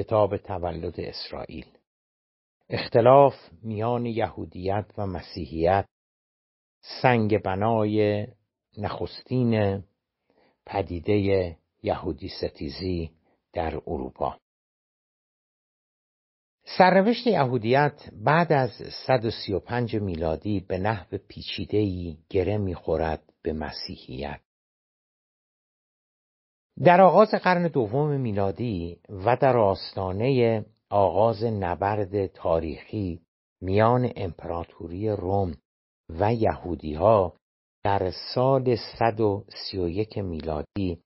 کتاب تولد اسرائیل اختلاف میان یهودیت و مسیحیت سنگ بنای نخستین پدیده یهودی ستیزی در اروپا سرنوشت یهودیت بعد از 135 میلادی به نحو پیچیده‌ای گره میخورد به مسیحیت در آغاز قرن دوم میلادی و در آستانه آغاز نبرد تاریخی میان امپراتوری روم و یهودی ها در سال 131 میلادی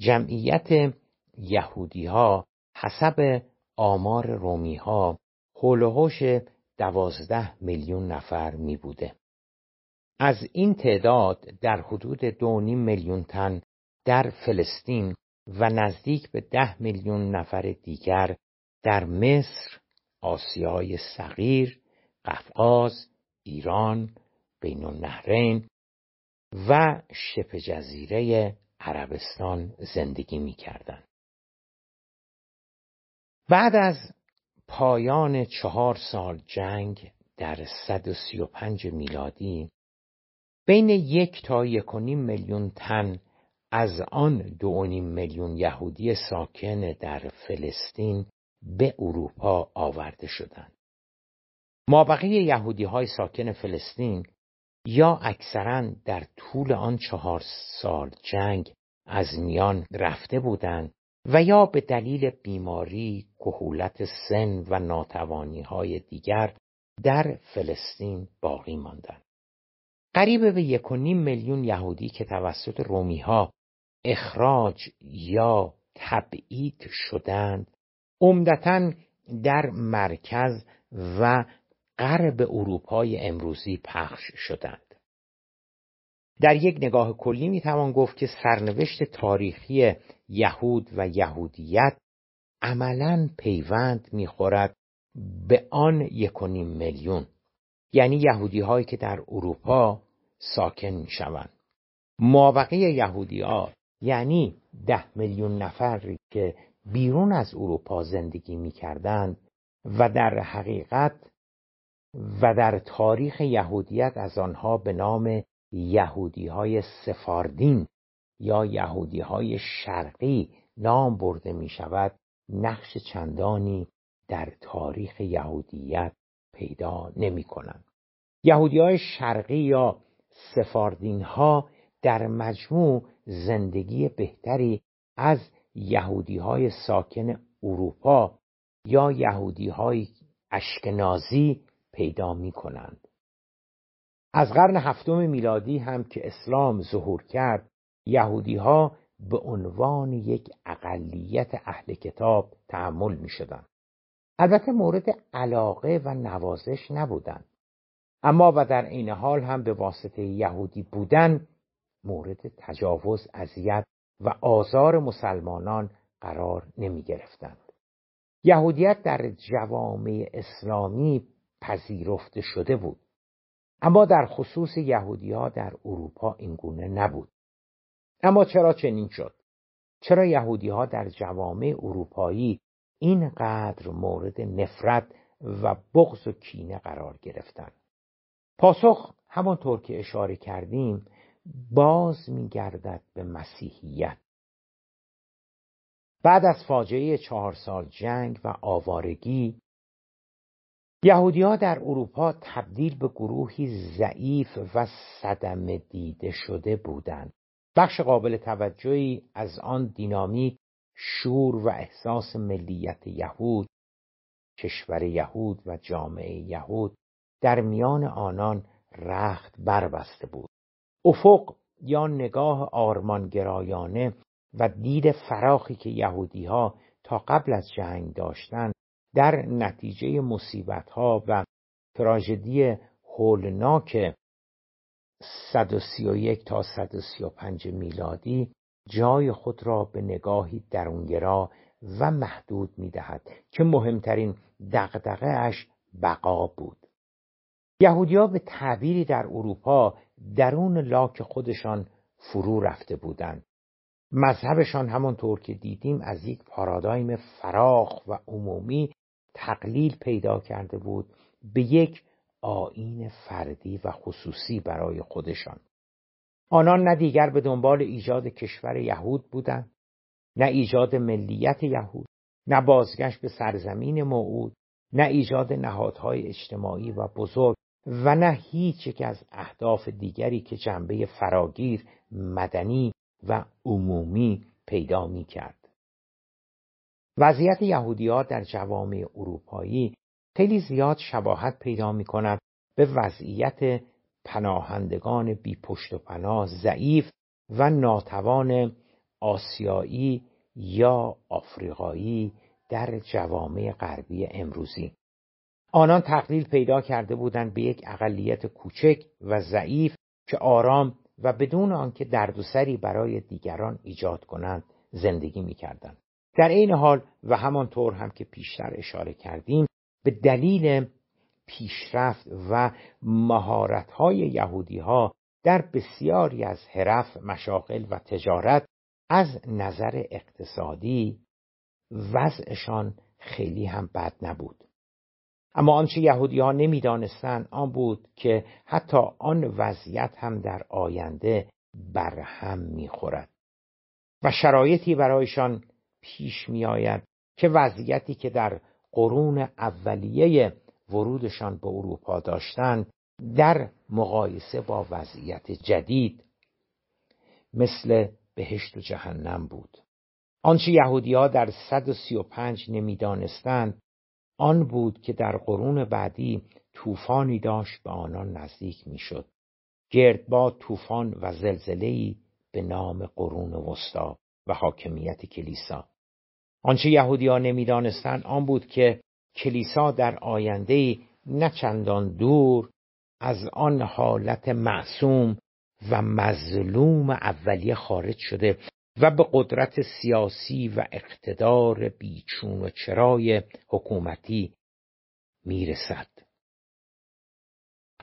جمعیت یهودی ها حسب آمار رومی ها هولوهوش دوازده میلیون نفر می بوده. از این تعداد در حدود دو میلیون تن در فلسطین و نزدیک به ده میلیون نفر دیگر در مصر، آسیای صغیر، قفقاز، ایران، بین النهرین و شپ جزیره عربستان زندگی می کردن. بعد از پایان چهار سال جنگ در 135 میلادی بین یک تا یک میلیون تن از آن دو میلیون یهودی ساکن در فلسطین به اروپا آورده شدند. مابقی یهودی های ساکن فلسطین یا اکثرا در طول آن چهار سال جنگ از میان رفته بودند و یا به دلیل بیماری، کهولت سن و ناتوانی های دیگر در فلسطین باقی ماندند. قریب به یک میلیون یهودی که توسط رومی ها اخراج یا تبعید شدند عمدتا در مرکز و غرب اروپای امروزی پخش شدند در یک نگاه کلی می توان گفت که سرنوشت تاریخی یهود و یهودیت عملا پیوند میخورد به آن یکونیم میلیون یعنی یهودی هایی که در اروپا ساکن می شوند. یهودی ها یعنی ده میلیون نفری که بیرون از اروپا زندگی میکردند و در حقیقت و در تاریخ یهودیت از آنها به نام یهودی های سفاردین یا یهودی های شرقی نام برده می شود نقش چندانی در تاریخ یهودیت پیدا نمی کنند. یهودی های شرقی یا سفاردین ها در مجموع زندگی بهتری از یهودی های ساکن اروپا یا یهودی های اشکنازی پیدا می کنند. از قرن هفتم میلادی هم که اسلام ظهور کرد یهودی ها به عنوان یک اقلیت اهل کتاب تحمل می شدن. البته مورد علاقه و نوازش نبودند. اما و در این حال هم به واسطه یهودی بودن مورد تجاوز اذیت و آزار مسلمانان قرار نمی گرفتند. یهودیت در جوامع اسلامی پذیرفته شده بود اما در خصوص یهودی ها در اروپا اینگونه نبود اما چرا چنین شد؟ چرا یهودی ها در جوامع اروپایی اینقدر مورد نفرت و بغض و کینه قرار گرفتند؟ پاسخ همانطور که اشاره کردیم باز میگردد به مسیحیت بعد از فاجعه چهار سال جنگ و آوارگی یهودیها در اروپا تبدیل به گروهی ضعیف و صدم دیده شده بودند بخش قابل توجهی از آن دینامیک شور و احساس ملیت یهود کشور یهود و جامعه یهود در میان آنان رخت بربسته بود افق یا نگاه آرمانگرایانه و دید فراخی که یهودی ها تا قبل از جنگ داشتند در نتیجه مصیبت ها و تراژدی هولناک 131 تا 135 میلادی جای خود را به نگاهی درونگرا و محدود می دهد که مهمترین دقدقه اش بقا بود یهودیا به تعبیری در اروپا درون لاک خودشان فرو رفته بودند مذهبشان همانطور که دیدیم از یک پارادایم فراخ و عمومی تقلیل پیدا کرده بود به یک آین فردی و خصوصی برای خودشان آنان نه دیگر به دنبال ایجاد کشور یهود بودند نه ایجاد ملیت یهود نه بازگشت به سرزمین موعود نه ایجاد نهادهای اجتماعی و بزرگ و نه هیچ یک از اهداف دیگری که جنبه فراگیر مدنی و عمومی پیدا می کرد. وضعیت ها در جوامع اروپایی خیلی زیاد شباهت پیدا می کند به وضعیت پناهندگان بی پشت و پناه ضعیف و ناتوان آسیایی یا آفریقایی در جوامع غربی امروزی آنان تقلیل پیدا کرده بودند به یک اقلیت کوچک و ضعیف که آرام و بدون آنکه سری برای دیگران ایجاد کنند زندگی میکردند در عین حال و همانطور هم که پیشتر اشاره کردیم به دلیل پیشرفت و یهودی ها در بسیاری از حرف، مشاقل و تجارت از نظر اقتصادی وضعشان خیلی هم بد نبود. اما آنچه یهودیان نمیدانستند آن بود که حتی آن وضعیت هم در آینده برهم میخورد و شرایطی برایشان پیش میآید که وضعیتی که در قرون اولیه ورودشان به اروپا داشتند در مقایسه با وضعیت جدید مثل بهشت و جهنم بود آنچه یهودیها در 135 نمیدانستند آن بود که در قرون بعدی طوفانی داشت به آنان نزدیک میشد گردباد طوفان و زلزله‌ای به نام قرون وسطا و حاکمیت کلیسا آنچه یهودیان نمیدانستند آن بود که کلیسا در آینده نه چندان دور از آن حالت معصوم و مظلوم اولیه خارج شده و به قدرت سیاسی و اقتدار بیچون و چرای حکومتی میرسد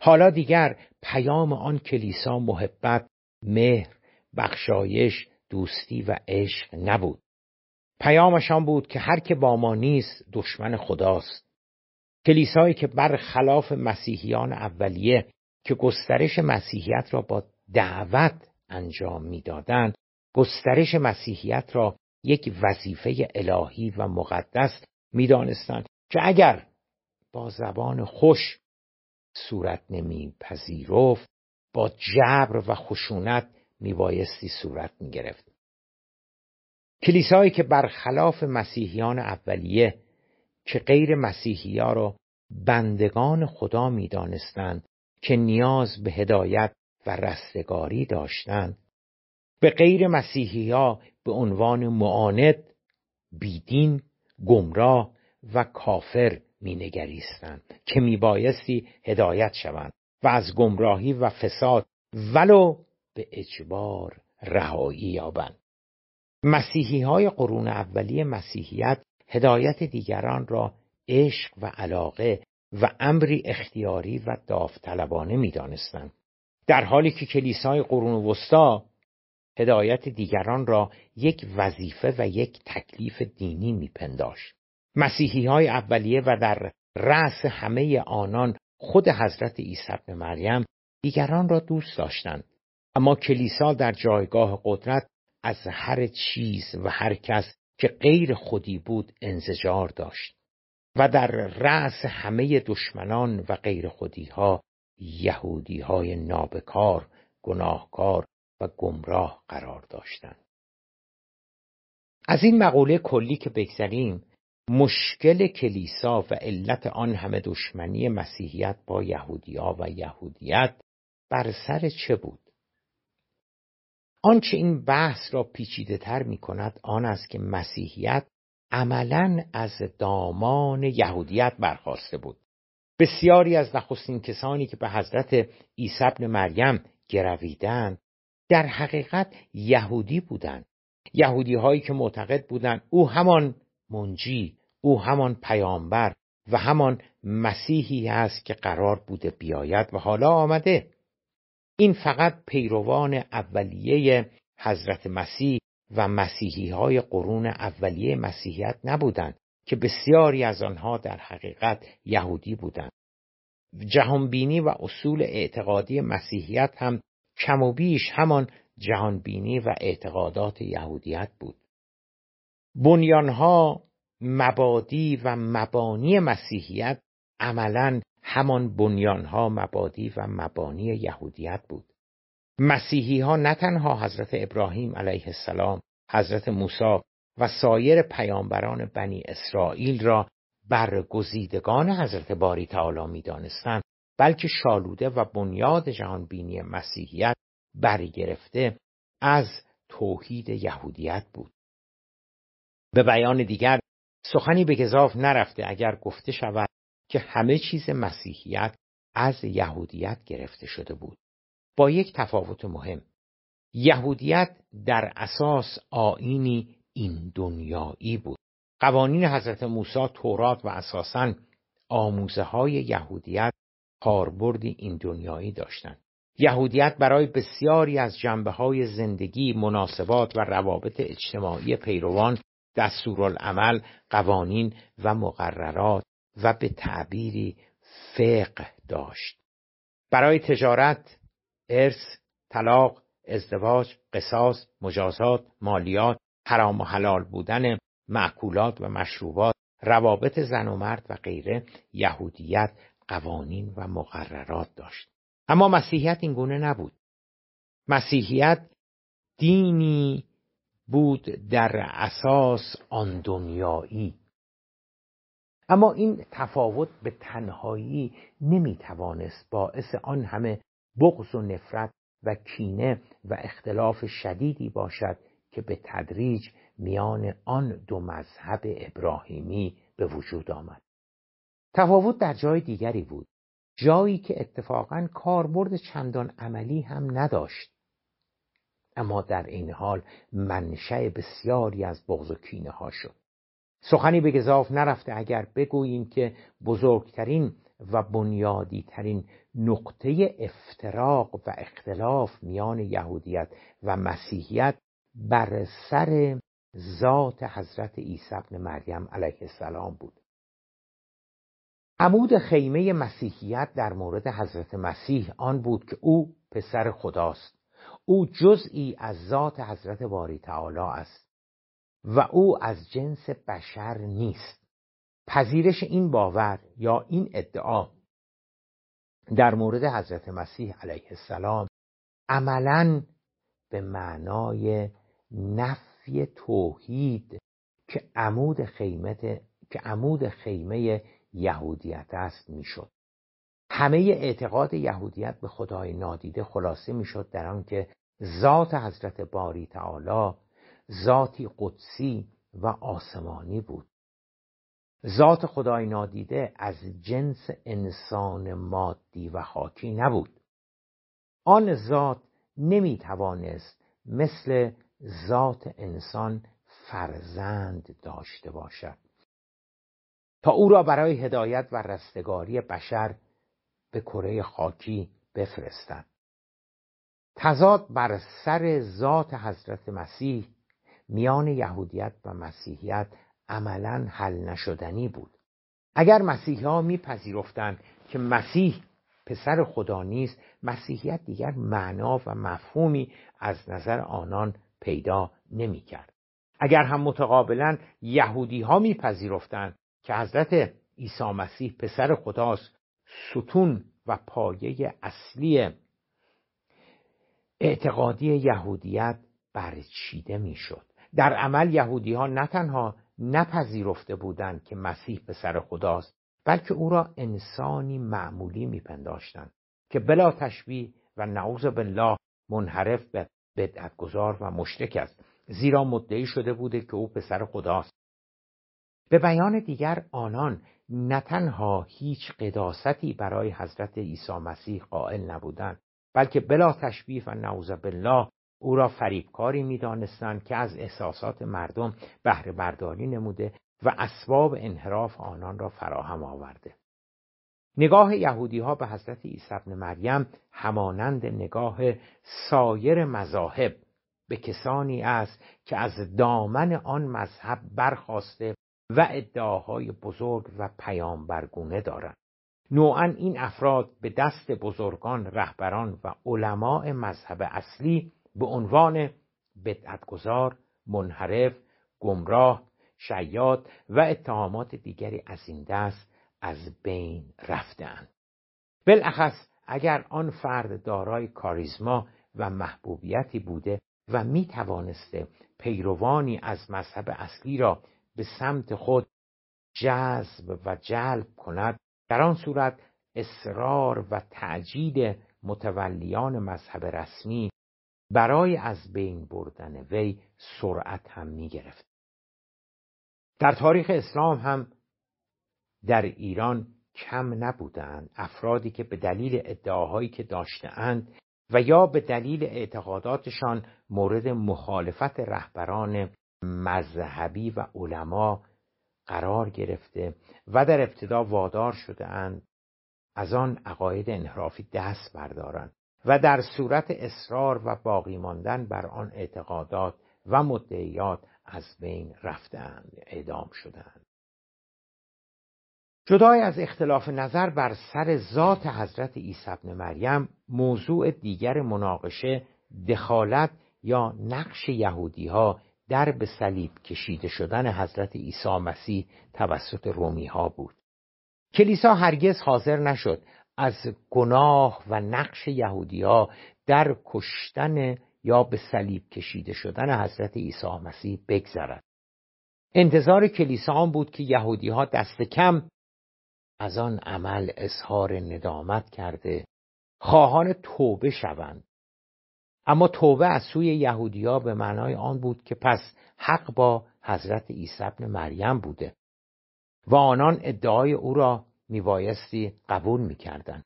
حالا دیگر پیام آن کلیسا محبت مهر بخشایش دوستی و عشق نبود پیامش آن بود که هر که با ما نیست دشمن خداست کلیسایی که برخلاف مسیحیان اولیه که گسترش مسیحیت را با دعوت انجام میدادند گسترش مسیحیت را یک وظیفه الهی و مقدس میدانستند که اگر با زبان خوش صورت نمیپذیرفت با جبر و خشونت میبایستی صورت میگرفت کلیسایی که برخلاف مسیحیان اولیه که غیر مسیحی را بندگان خدا میدانستند که نیاز به هدایت و رستگاری داشتند به غیر مسیحی ها به عنوان معاند بیدین گمراه و کافر نگریستند که بایستی هدایت شوند و از گمراهی و فساد ولو به اجبار رهایی یابند مسیحی های قرون اولی مسیحیت هدایت دیگران را عشق و علاقه و امری اختیاری و داوطلبانه میدانستند در حالی که کلیسای قرون وسطا هدایت دیگران را یک وظیفه و یک تکلیف دینی میپنداش. مسیحی های اولیه و در رأس همه آنان خود حضرت عیسی ابن مریم دیگران را دوست داشتند اما کلیسا در جایگاه قدرت از هر چیز و هر کس که غیر خودی بود انزجار داشت و در رأس همه دشمنان و غیر خودی ها یهودی های نابکار، گناهکار و گمراه قرار داشتند. از این مقوله کلی که بگذریم مشکل کلیسا و علت آن همه دشمنی مسیحیت با یهودیا و یهودیت بر سر چه بود؟ آنچه این بحث را پیچیده تر می کند آن است که مسیحیت عملا از دامان یهودیت برخواسته بود بسیاری از نخستین کسانی که به حضرت عیسی ابن مریم گرویدند در حقیقت یهودی بودند یهودی هایی که معتقد بودند او همان منجی او همان پیامبر و همان مسیحی است که قرار بوده بیاید و حالا آمده این فقط پیروان اولیه حضرت مسیح و مسیحی های قرون اولیه مسیحیت نبودند که بسیاری از آنها در حقیقت یهودی بودند جهانبینی و اصول اعتقادی مسیحیت هم کم بیش همان جهانبینی و اعتقادات یهودیت بود بنیانها مبادی و مبانی مسیحیت عملا همان بنیانها مبادی و مبانی یهودیت بود مسیحی ها نه تنها حضرت ابراهیم علیه السلام حضرت موسی و سایر پیامبران بنی اسرائیل را برگزیدگان حضرت باری تعالی می دانستند بلکه شالوده و بنیاد بینی مسیحیت برگرفته از توحید یهودیت بود به بیان دیگر سخنی به گذاف نرفته اگر گفته شود که همه چیز مسیحیت از یهودیت گرفته شده بود با یک تفاوت مهم یهودیت در اساس آینی این دنیایی بود قوانین حضرت موسی تورات و اساساً آموزه یهودیت کاربردی این دنیایی داشتند. یهودیت برای بسیاری از جنبه های زندگی، مناسبات و روابط اجتماعی پیروان دستورالعمل، قوانین و مقررات و به تعبیری فقه داشت. برای تجارت، ارث، طلاق، ازدواج، قصاص، مجازات، مالیات، حرام و حلال بودن معکولات و مشروبات، روابط زن و مرد و غیره یهودیت قوانین و مقررات داشت اما مسیحیت این گونه نبود مسیحیت دینی بود در اساس آن دنیایی اما این تفاوت به تنهایی نمیتوانست باعث آن همه بغض و نفرت و کینه و اختلاف شدیدی باشد که به تدریج میان آن دو مذهب ابراهیمی به وجود آمد تفاوت در جای دیگری بود جایی که اتفاقا کاربرد چندان عملی هم نداشت اما در این حال منشأ بسیاری از بغض و کینه ها شد سخنی به گذاف نرفته اگر بگوییم که بزرگترین و بنیادی ترین نقطه افتراق و اختلاف میان یهودیت و مسیحیت بر سر ذات حضرت عیسی ابن مریم علیه السلام بود عمود خیمه مسیحیت در مورد حضرت مسیح آن بود که او پسر خداست او جزئی از ذات حضرت باری تعالی است و او از جنس بشر نیست پذیرش این باور یا این ادعا در مورد حضرت مسیح علیه السلام عملا به معنای نفی توحید که عمود خیمه که عمود خیمه یهودیت است میشد همه اعتقاد یهودیت به خدای نادیده خلاصه میشد در آنکه ذات حضرت باری تعالی ذاتی قدسی و آسمانی بود ذات خدای نادیده از جنس انسان مادی و خاکی نبود آن ذات نمی توانست مثل ذات انسان فرزند داشته باشد تا او را برای هدایت و رستگاری بشر به کره خاکی بفرستند تضاد بر سر ذات حضرت مسیح میان یهودیت و مسیحیت عملا حل نشدنی بود اگر مسیحی ها میپذیرفتند که مسیح پسر خدا نیست مسیحیت دیگر معنا و مفهومی از نظر آنان پیدا نمیکرد اگر هم متقابلا یهودی ها میپذیرفتند که حضرت عیسی مسیح پسر خداست ستون و پایه اصلی اعتقادی یهودیت برچیده میشد در عمل یهودی ها نه تنها نپذیرفته بودند که مسیح پسر خداست بلکه او را انسانی معمولی میپنداشتند که بلا تشبیه و نعوذ بالله منحرف به بدعتگذار و مشرک است زیرا مدعی شده بوده که او پسر خداست به بیان دیگر آنان نه تنها هیچ قداستی برای حضرت عیسی مسیح قائل نبودند بلکه بلا تشبیه و نعوذ بالله او را فریبکاری میدانستند که از احساسات مردم بهره برداری نموده و اسباب انحراف آنان را فراهم آورده نگاه یهودی ها به حضرت عیسی ابن مریم همانند نگاه سایر مذاهب به کسانی است که از دامن آن مذهب برخواسته و ادعاهای بزرگ و پیامبرگونه دارند نوعا این افراد به دست بزرگان رهبران و علماء مذهب اصلی به عنوان بدعتگذار منحرف گمراه شیاد و اتهامات دیگری از این دست از بین رفتن، بالاخص اگر آن فرد دارای کاریزما و محبوبیتی بوده و می توانسته پیروانی از مذهب اصلی را به سمت خود جذب و جلب کند در آن صورت اصرار و تعجید متولیان مذهب رسمی برای از بین بردن وی سرعت هم می گرفت. در تاریخ اسلام هم در ایران کم نبودند افرادی که به دلیل ادعاهایی که داشتهاند و یا به دلیل اعتقاداتشان مورد مخالفت رهبران مذهبی و علما قرار گرفته و در ابتدا وادار شده اند از آن عقاید انحرافی دست بردارند و در صورت اصرار و باقی ماندن بر آن اعتقادات و مدعیات از بین رفتند اعدام شدند جدای از اختلاف نظر بر سر ذات حضرت عیسی ابن مریم موضوع دیگر مناقشه دخالت یا نقش یهودی ها در به صلیب کشیده شدن حضرت عیسی مسیح توسط رومی ها بود کلیسا هرگز حاضر نشد از گناه و نقش یهودی در کشتن یا به صلیب کشیده شدن حضرت عیسی مسیح بگذرد انتظار کلیسا آن بود که یهودی ها دست کم از آن عمل اظهار ندامت کرده خواهان توبه شوند اما توبه از سوی یهودیا به معنای آن بود که پس حق با حضرت عیسی ابن مریم بوده و آنان ادعای او را میبایستی قبول میکردند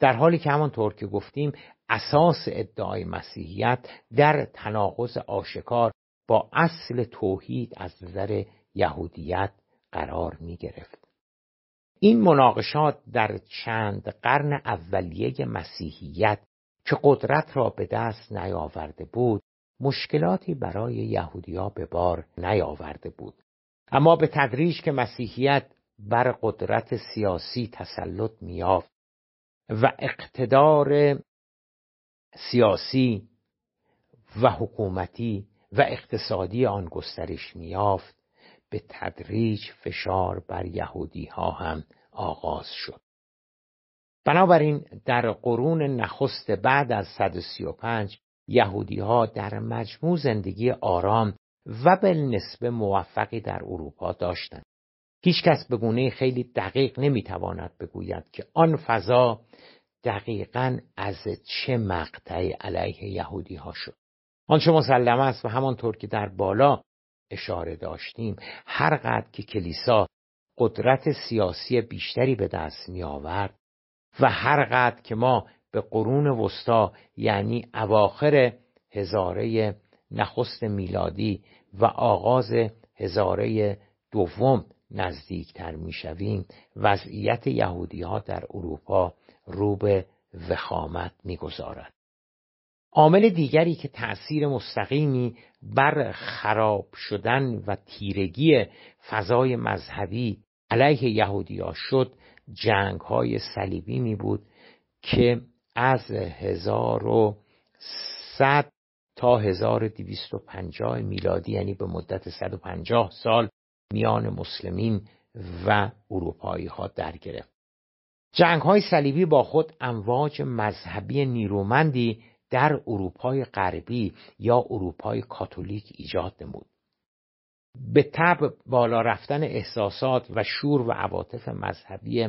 در حالی که همانطور که گفتیم اساس ادعای مسیحیت در تناقض آشکار با اصل توحید از نظر یهودیت قرار می این مناقشات در چند قرن اولیه مسیحیت که قدرت را به دست نیاورده بود مشکلاتی برای یهودیا به بار نیاورده بود اما به تدریج که مسیحیت بر قدرت سیاسی تسلط میافت و اقتدار سیاسی و حکومتی و اقتصادی آن گسترش میافت به تدریج فشار بر یهودی ها هم آغاز شد بنابراین در قرون نخست بعد از 135 یهودی ها در مجموع زندگی آرام و به بالنسبه موفقی در اروپا داشتند. هیچکس به گونه خیلی دقیق نمیتواند بگوید که آن فضا دقیقا از چه مقطعی علیه یهودی ها شد. آنچه مسلم است و همانطور که در بالا اشاره داشتیم هر قد که کلیسا قدرت سیاسی بیشتری به دست می آورد و هر قد که ما به قرون وسطا یعنی اواخر هزاره نخست میلادی و آغاز هزاره دوم نزدیکتر میشویم وضعیت یهودی ها در اروپا رو به وخامت میگذارد عامل دیگری که تأثیر مستقیمی بر خراب شدن و تیرگی فضای مذهبی علیه یهودیا شد جنگ های صلیبی می بود که از 1100 تا 1250 میلادی یعنی به مدت 150 سال میان مسلمین و اروپایی ها در گرفت جنگ های صلیبی با خود امواج مذهبی نیرومندی در اروپای غربی یا اروپای کاتولیک ایجاد نمود به طب بالا رفتن احساسات و شور و عواطف مذهبی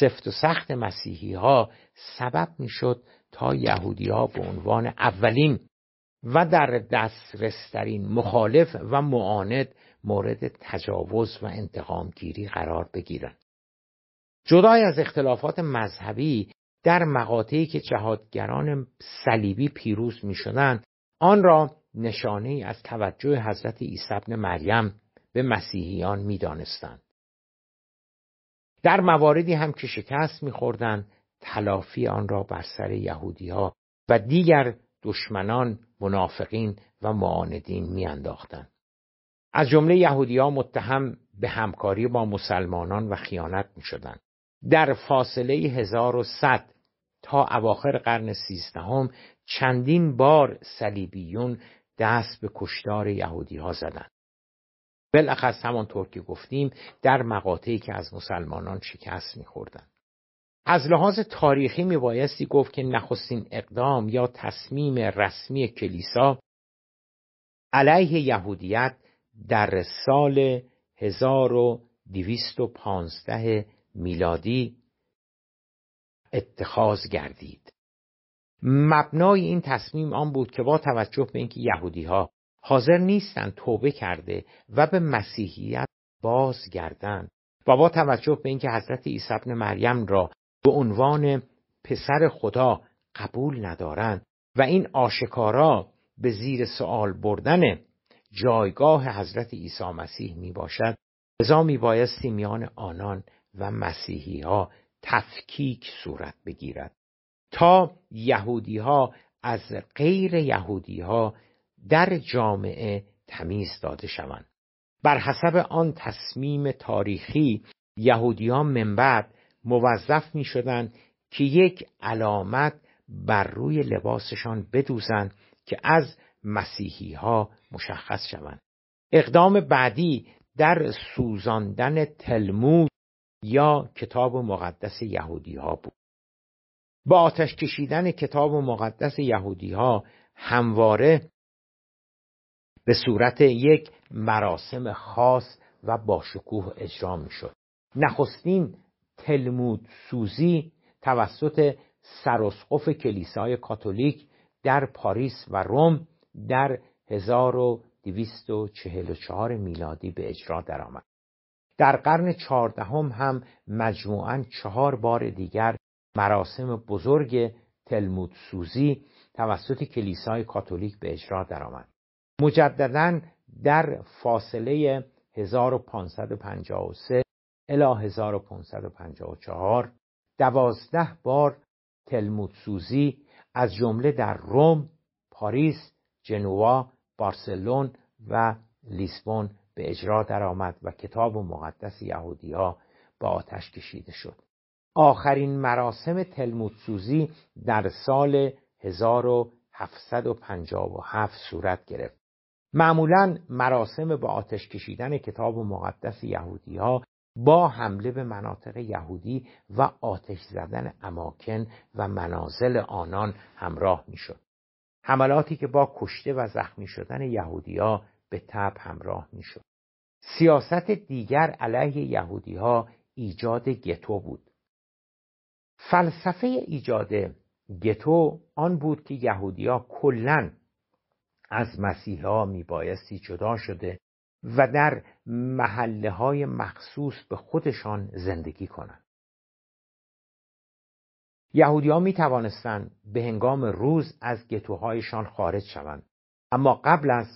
سفت و سخت مسیحی ها سبب میشد تا یهودی ها به عنوان اولین و در دسترسترین مخالف و معاند مورد تجاوز و انتقامگیری قرار بگیرند. جدای از اختلافات مذهبی در مقاطعی که جهادگران صلیبی پیروز می آن را نشانه ای از توجه حضرت عیسی ابن مریم به مسیحیان میدانستند. در مواردی هم که شکست خوردن، تلافی آن را بر سر یهودی ها و دیگر دشمنان منافقین و معاندین انداختن. از جمله یهودی ها متهم به همکاری با مسلمانان و خیانت می شدن. در فاصله 1100 تا اواخر قرن سیزدهم چندین بار صلیبیون دست به کشتار یهودی ها زدن بلخص همانطور که گفتیم در مقاطعی که از مسلمانان شکست میخوردن از لحاظ تاریخی میبایستی گفت که نخستین اقدام یا تصمیم رسمی کلیسا علیه یهودیت در سال 1215 میلادی اتخاذ گردید مبنای این تصمیم آن بود که با توجه به اینکه یهودی ها حاضر نیستند توبه کرده و به مسیحیت بازگردند و با توجه به اینکه حضرت عیسی ابن مریم را به عنوان پسر خدا قبول ندارند و این آشکارا به زیر سوال بردن جایگاه حضرت عیسی مسیح می باشد ازا می بایستی میان آنان و مسیحی ها تفکیک صورت بگیرد تا یهودی ها از غیر یهودی ها در جامعه تمیز داده شوند بر حسب آن تصمیم تاریخی یهودیان من بعد موظف می شدن که یک علامت بر روی لباسشان بدوزند که از مسیحی ها مشخص شوند اقدام بعدی در سوزاندن تلمود یا کتاب مقدس یهودی ها بود با آتش کشیدن کتاب و مقدس یهودی ها همواره به صورت یک مراسم خاص و باشکوه اجرا می شد نخستین تلمود سوزی توسط سرسقف کلیسای کاتولیک در پاریس و روم در 1244 میلادی به اجرا درآمد. در قرن چهاردهم هم مجموعاً چهار بار دیگر مراسم بزرگ تلمود سوزی توسط کلیسای کاتولیک به اجرا درآمد مجددا در فاصله 1553 الی 1554 دوازده بار تلمودسوزی از جمله در روم، پاریس، جنوا، بارسلون و لیسبون به اجرا درآمد و کتاب مقدس یهودی ها به آتش کشیده شد آخرین مراسم تلموتسوزی در سال 1757 صورت گرفت معمولا مراسم با آتش کشیدن کتاب و مقدس یهودی ها با حمله به مناطق یهودی و آتش زدن اماکن و منازل آنان همراه شد. حملاتی که با کشته و زخمی شدن ها به تب همراه شد. سیاست دیگر علیه یهودی ها ایجاد گتو بود. فلسفه ایجاد گتو آن بود که یهودیا کلا از مسیحا میبایستی جدا شده و در محله های مخصوص به خودشان زندگی کنند. ها می توانستند به هنگام روز از گتوهایشان خارج شوند اما قبل از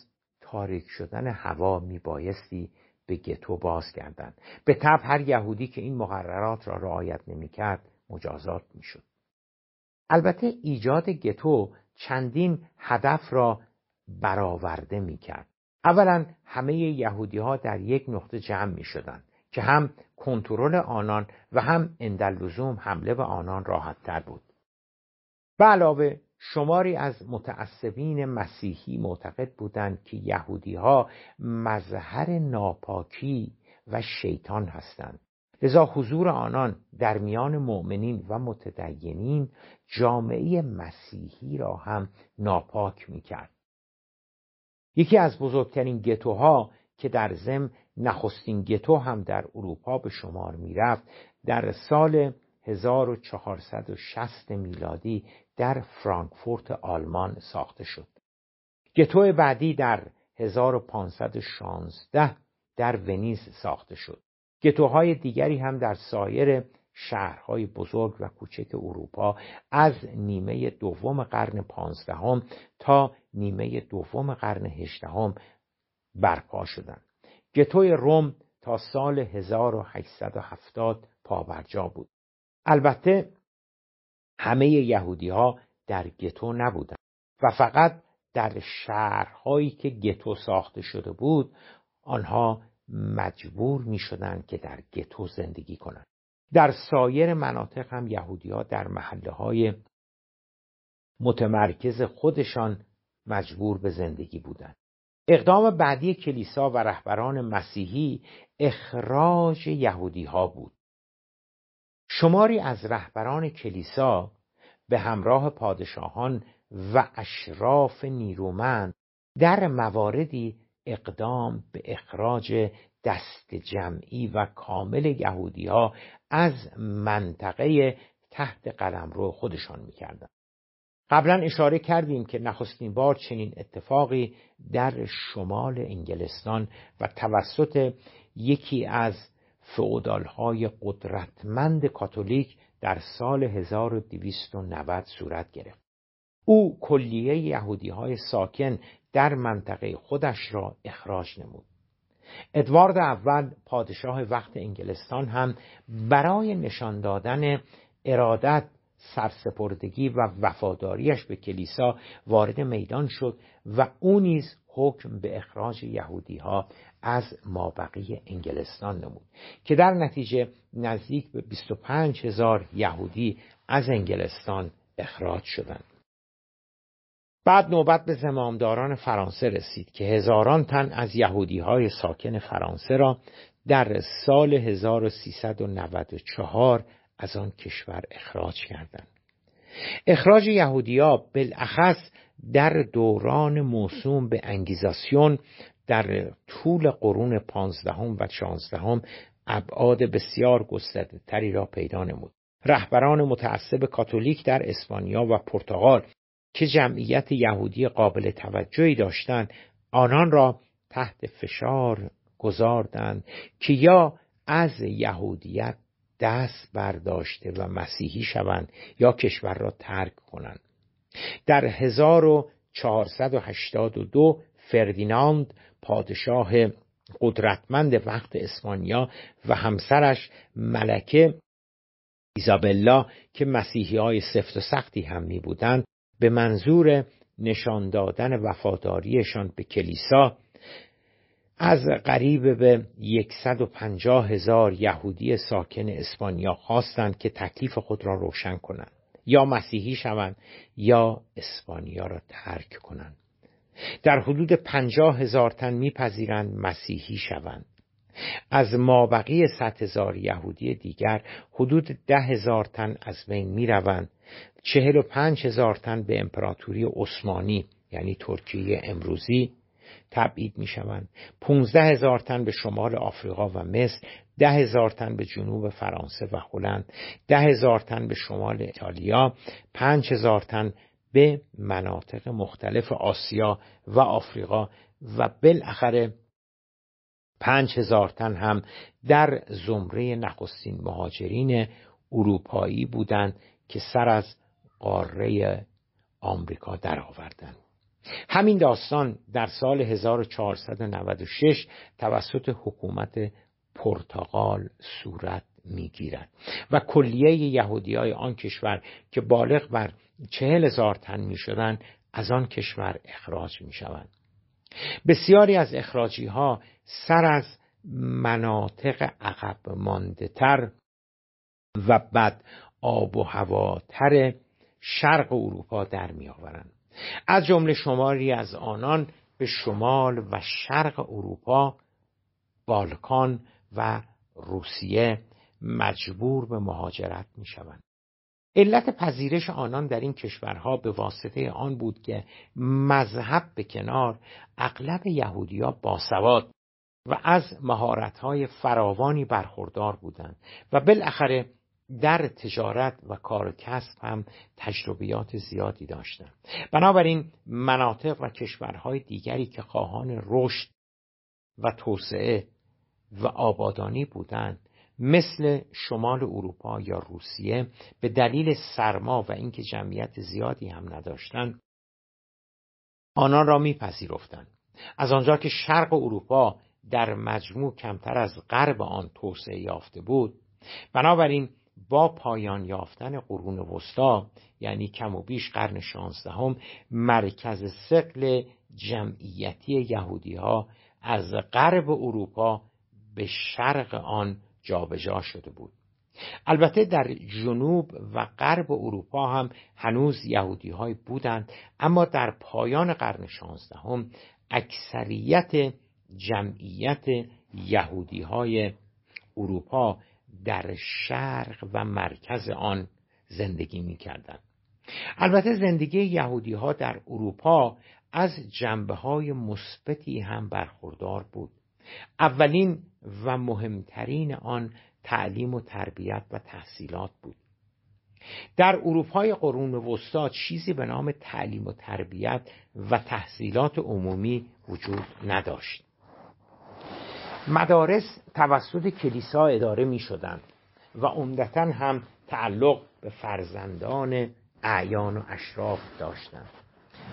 تاریک شدن هوا می بایستی به گتو بازگردند به طب هر یهودی که این مقررات را رعایت نمی کرد مجازات میشد البته ایجاد گتو چندین هدف را برآورده میکرد اولا همه یهودی ها در یک نقطه جمع می شدند که هم کنترل آنان و هم اندلوزوم حمله به آنان راحت تر بود به علاوه شماری از متعصبین مسیحی معتقد بودند که یهودی ها مظهر ناپاکی و شیطان هستند لذا حضور آنان در میان مؤمنین و متدینین جامعه مسیحی را هم ناپاک میکرد یکی از بزرگترین گتوها که در زم نخستین گتو هم در اروپا به شمار میرفت در سال 1460 میلادی در فرانکفورت آلمان ساخته شد گتو بعدی در 1516 در ونیز ساخته شد گتوهای دیگری هم در سایر شهرهای بزرگ و کوچک اروپا از نیمه دوم قرن پانزدهم تا نیمه دوم قرن هجدهم برپا شدند. گتوی روم تا سال 1870 پابرجا بود. البته همه یهودی ها در گتو نبودند و فقط در شهرهایی که گتو ساخته شده بود آنها مجبور می شدن که در گتو زندگی کنند. در سایر مناطق هم یهودی ها در محله های متمرکز خودشان مجبور به زندگی بودند. اقدام بعدی کلیسا و رهبران مسیحی اخراج یهودی ها بود. شماری از رهبران کلیسا به همراه پادشاهان و اشراف نیرومند در مواردی اقدام به اخراج دست جمعی و کامل یهودی ها از منطقه تحت قلمرو خودشان میکردند. قبلا اشاره کردیم که نخستین بار چنین اتفاقی در شمال انگلستان و توسط یکی از فعودالهای قدرتمند کاتولیک در سال 1290 صورت گرفت. او کلیه یهودی های ساکن در منطقه خودش را اخراج نمود ادوارد اول پادشاه وقت انگلستان هم برای نشان دادن ارادت سرسپردگی و وفاداریش به کلیسا وارد میدان شد و او نیز حکم به اخراج یهودی ها از مابقی انگلستان نمود که در نتیجه نزدیک به 25 هزار یهودی از انگلستان اخراج شدند بعد نوبت به زمامداران فرانسه رسید که هزاران تن از یهودی های ساکن فرانسه را در سال 1394 از آن کشور اخراج کردند. اخراج یهودیا بالاخص در دوران موسوم به انگیزاسیون در طول قرون پانزدهم و چانزدهم ابعاد بسیار گسترده را پیدا نمود. رهبران متعصب کاتولیک در اسپانیا و پرتغال که جمعیت یهودی قابل توجهی داشتند آنان را تحت فشار گذاردند که یا از یهودیت دست برداشته و مسیحی شوند یا کشور را ترک کنند در 1482 فردیناند پادشاه قدرتمند وقت اسپانیا و همسرش ملکه ایزابلا که مسیحی های سفت و سختی هم می بودند به منظور نشان دادن وفاداریشان به کلیسا از قریب به 150 هزار یهودی ساکن اسپانیا خواستند که تکلیف خود را روشن کنند یا مسیحی شوند یا اسپانیا را ترک کنند در حدود پنجاه هزار تن میپذیرند مسیحی شوند از مابقی صد هزار یهودی دیگر حدود ده هزار تن از بین روند چهل و پنج هزار تن به امپراتوری عثمانی یعنی ترکیه امروزی تبعید می شوند پونزده هزار تن به شمال آفریقا و مصر ده هزار تن به جنوب فرانسه و هلند ده هزار تن به شمال ایتالیا پنج هزار تن به مناطق مختلف آسیا و آفریقا و بالاخره پنج هزار تن هم در زمره نخستین مهاجرین اروپایی بودند که سر از قاره آمریکا درآوردند همین داستان در سال 1496 توسط حکومت پرتغال صورت میگیرد و کلیه یهودی های آن کشور که بالغ بر چهل هزار تن شدند از آن کشور اخراج شوند. بسیاری از اخراجی ها سر از مناطق عقب مانده تر و بد آب و هواتر شرق اروپا در می آورند. از جمله شماری از آنان به شمال و شرق اروپا بالکان و روسیه مجبور به مهاجرت می شوند. علت پذیرش آنان در این کشورها به واسطه آن بود که مذهب به کنار اغلب یهودیا باسواد و از مهارت‌های فراوانی برخوردار بودند و بالاخره در تجارت و کار و کسب هم تجربیات زیادی داشتند بنابراین مناطق و کشورهای دیگری که خواهان رشد و توسعه و آبادانی بودند مثل شمال اروپا یا روسیه به دلیل سرما و اینکه جمعیت زیادی هم نداشتند آنان را میپذیرفتند از آنجا که شرق اروپا در مجموع کمتر از غرب آن توسعه یافته بود بنابراین با پایان یافتن قرون وسطا یعنی کم و بیش قرن شانزدهم مرکز سقل جمعیتی یهودی ها از غرب اروپا به شرق آن جابجا شده بود البته در جنوب و غرب اروپا هم هنوز یهودی های بودند اما در پایان قرن شانزدهم اکثریت جمعیت یهودی های اروپا در شرق و مرکز آن زندگی می کردن. البته زندگی یهودی ها در اروپا از جنبه های مثبتی هم برخوردار بود اولین و مهمترین آن تعلیم و تربیت و تحصیلات بود در اروپای قرون وسطا چیزی به نام تعلیم و تربیت و تحصیلات عمومی وجود نداشت مدارس توسط کلیسا اداره می شدن و عمدتا هم تعلق به فرزندان اعیان و اشراف داشتند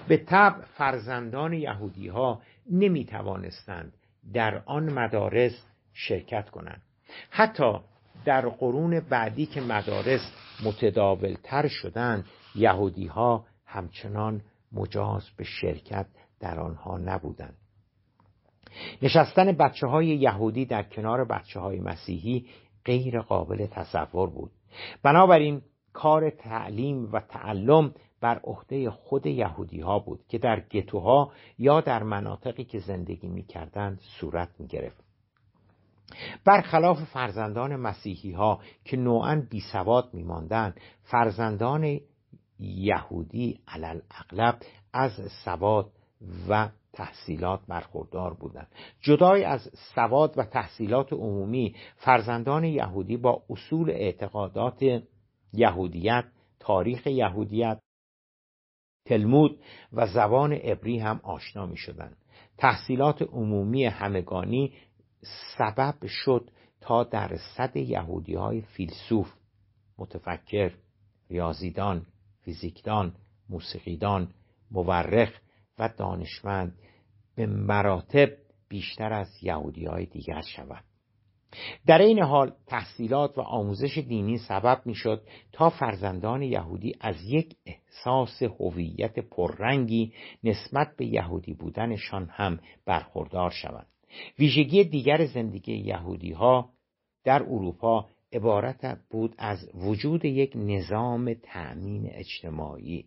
به طب فرزندان یهودی ها نمی توانستند در آن مدارس شرکت کنند حتی در قرون بعدی که مدارس متداولتر شدند یهودی ها همچنان مجاز به شرکت در آنها نبودند نشستن بچه های یهودی در کنار بچه های مسیحی غیر قابل تصور بود بنابراین کار تعلیم و تعلم بر عهده خود یهودی ها بود که در گتوها یا در مناطقی که زندگی می صورت می گرفت. برخلاف فرزندان مسیحی ها که نوعا بی سواد می ماندن، فرزندان یهودی علل اغلب از سواد و تحصیلات برخوردار بودند جدای از سواد و تحصیلات عمومی فرزندان یهودی با اصول اعتقادات یهودیت تاریخ یهودیت تلمود و زبان عبری هم آشنا می شدن. تحصیلات عمومی همگانی سبب شد تا در صد یهودی های فیلسوف متفکر ریاضیدان فیزیکدان موسیقیدان مورخ و دانشمند به مراتب بیشتر از یهودی های دیگر شود در این حال تحصیلات و آموزش دینی سبب میشد تا فرزندان یهودی از یک احساس هویت پررنگی نسبت به یهودی بودنشان هم برخوردار شوند ویژگی دیگر زندگی یهودی ها در اروپا عبارت بود از وجود یک نظام تأمین اجتماعی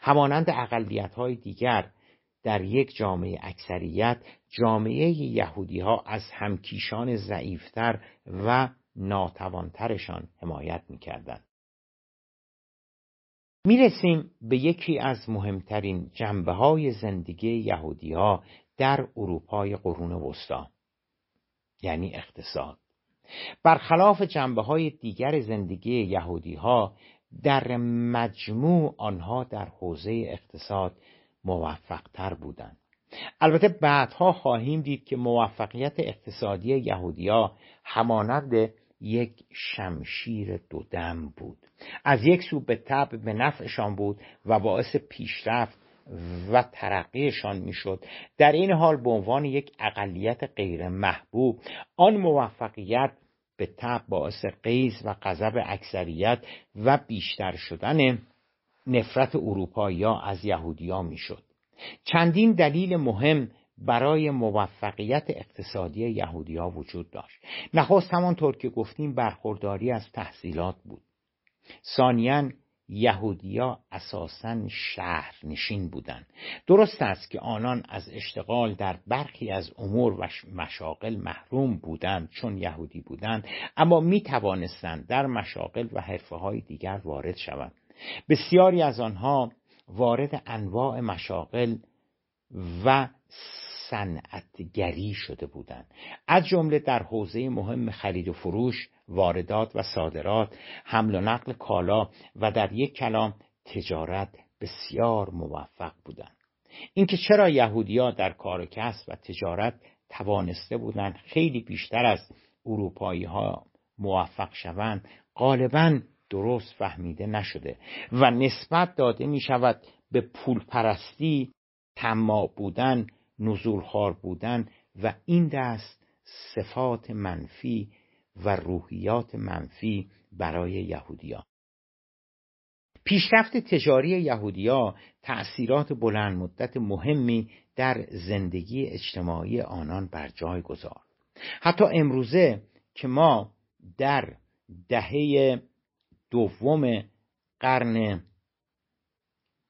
همانند اقلیت های دیگر در یک جامعه اکثریت جامعه یهودی ها از همکیشان ضعیفتر و ناتوانترشان حمایت میکردند. میرسیم به یکی از مهمترین جنبه های زندگی یهودی ها در اروپای قرون وسطا یعنی اقتصاد برخلاف جنبه های دیگر زندگی یهودی ها در مجموع آنها در حوزه اقتصاد موفق تر بودند. البته بعدها خواهیم دید که موفقیت اقتصادی یهودیا همانند یک شمشیر دودم بود از یک سو به طب به نفعشان بود و باعث پیشرفت و ترقیشان میشد در این حال به عنوان یک اقلیت غیر محبوب آن موفقیت به تب باعث قیز و غضب اکثریت و بیشتر شدن نفرت اروپا یا از یهودیا میشد چندین دلیل مهم برای موفقیت اقتصادی یهودیا وجود داشت نخست همانطور که گفتیم برخورداری از تحصیلات بود ثانیا یهودیا اساسا شهرنشین بودند درست است که آنان از اشتغال در برخی از امور و مشاغل محروم بودند چون یهودی بودند اما می توانستند در مشاغل و حرفه های دیگر وارد شوند بسیاری از آنها وارد انواع مشاغل و صنعتگری شده بودند از جمله در حوزه مهم خرید و فروش واردات و صادرات حمل و نقل کالا و در یک کلام تجارت بسیار موفق بودند اینکه چرا یهودیا در کار و کسب و تجارت توانسته بودند خیلی بیشتر از اروپایی ها موفق شوند غالبا درست فهمیده نشده و نسبت داده می شود به پول پرستی تماع بودن نزولخوار بودن و این دست صفات منفی و روحیات منفی برای یهودیان پیشرفت تجاری یهودیا تأثیرات بلند مدت مهمی در زندگی اجتماعی آنان بر جای گذار حتی امروزه که ما در دهه دوم قرن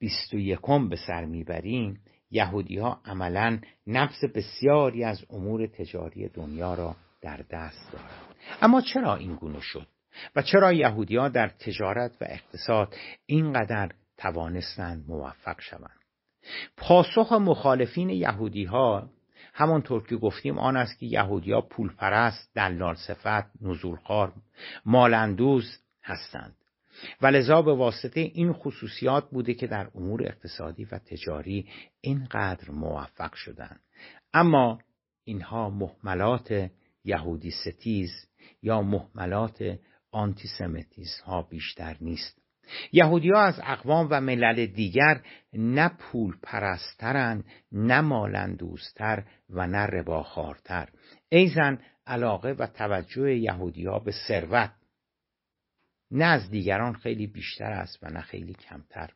بیست و یکم به سر میبریم یهودی ها عملا نفس بسیاری از امور تجاری دنیا را در دست دارند اما چرا این گونه شد و چرا یهودی ها در تجارت و اقتصاد اینقدر توانستند موفق شوند پاسخ مخالفین یهودی ها همانطور که گفتیم آن است که یهودیا پولپرست دلال صفت نزولخوار مالندوز هستند و لذا به واسطه این خصوصیات بوده که در امور اقتصادی و تجاری اینقدر موفق شدند اما اینها محملات یهودی ستیز یا محملات آنتیسمتیز ها بیشتر نیست یهودی ها از اقوام و ملل دیگر نه پول پرسترن نه مالن و نه رباخارتر ایزن علاقه و توجه یهودی ها به ثروت نه از دیگران خیلی بیشتر است و نه خیلی کمتر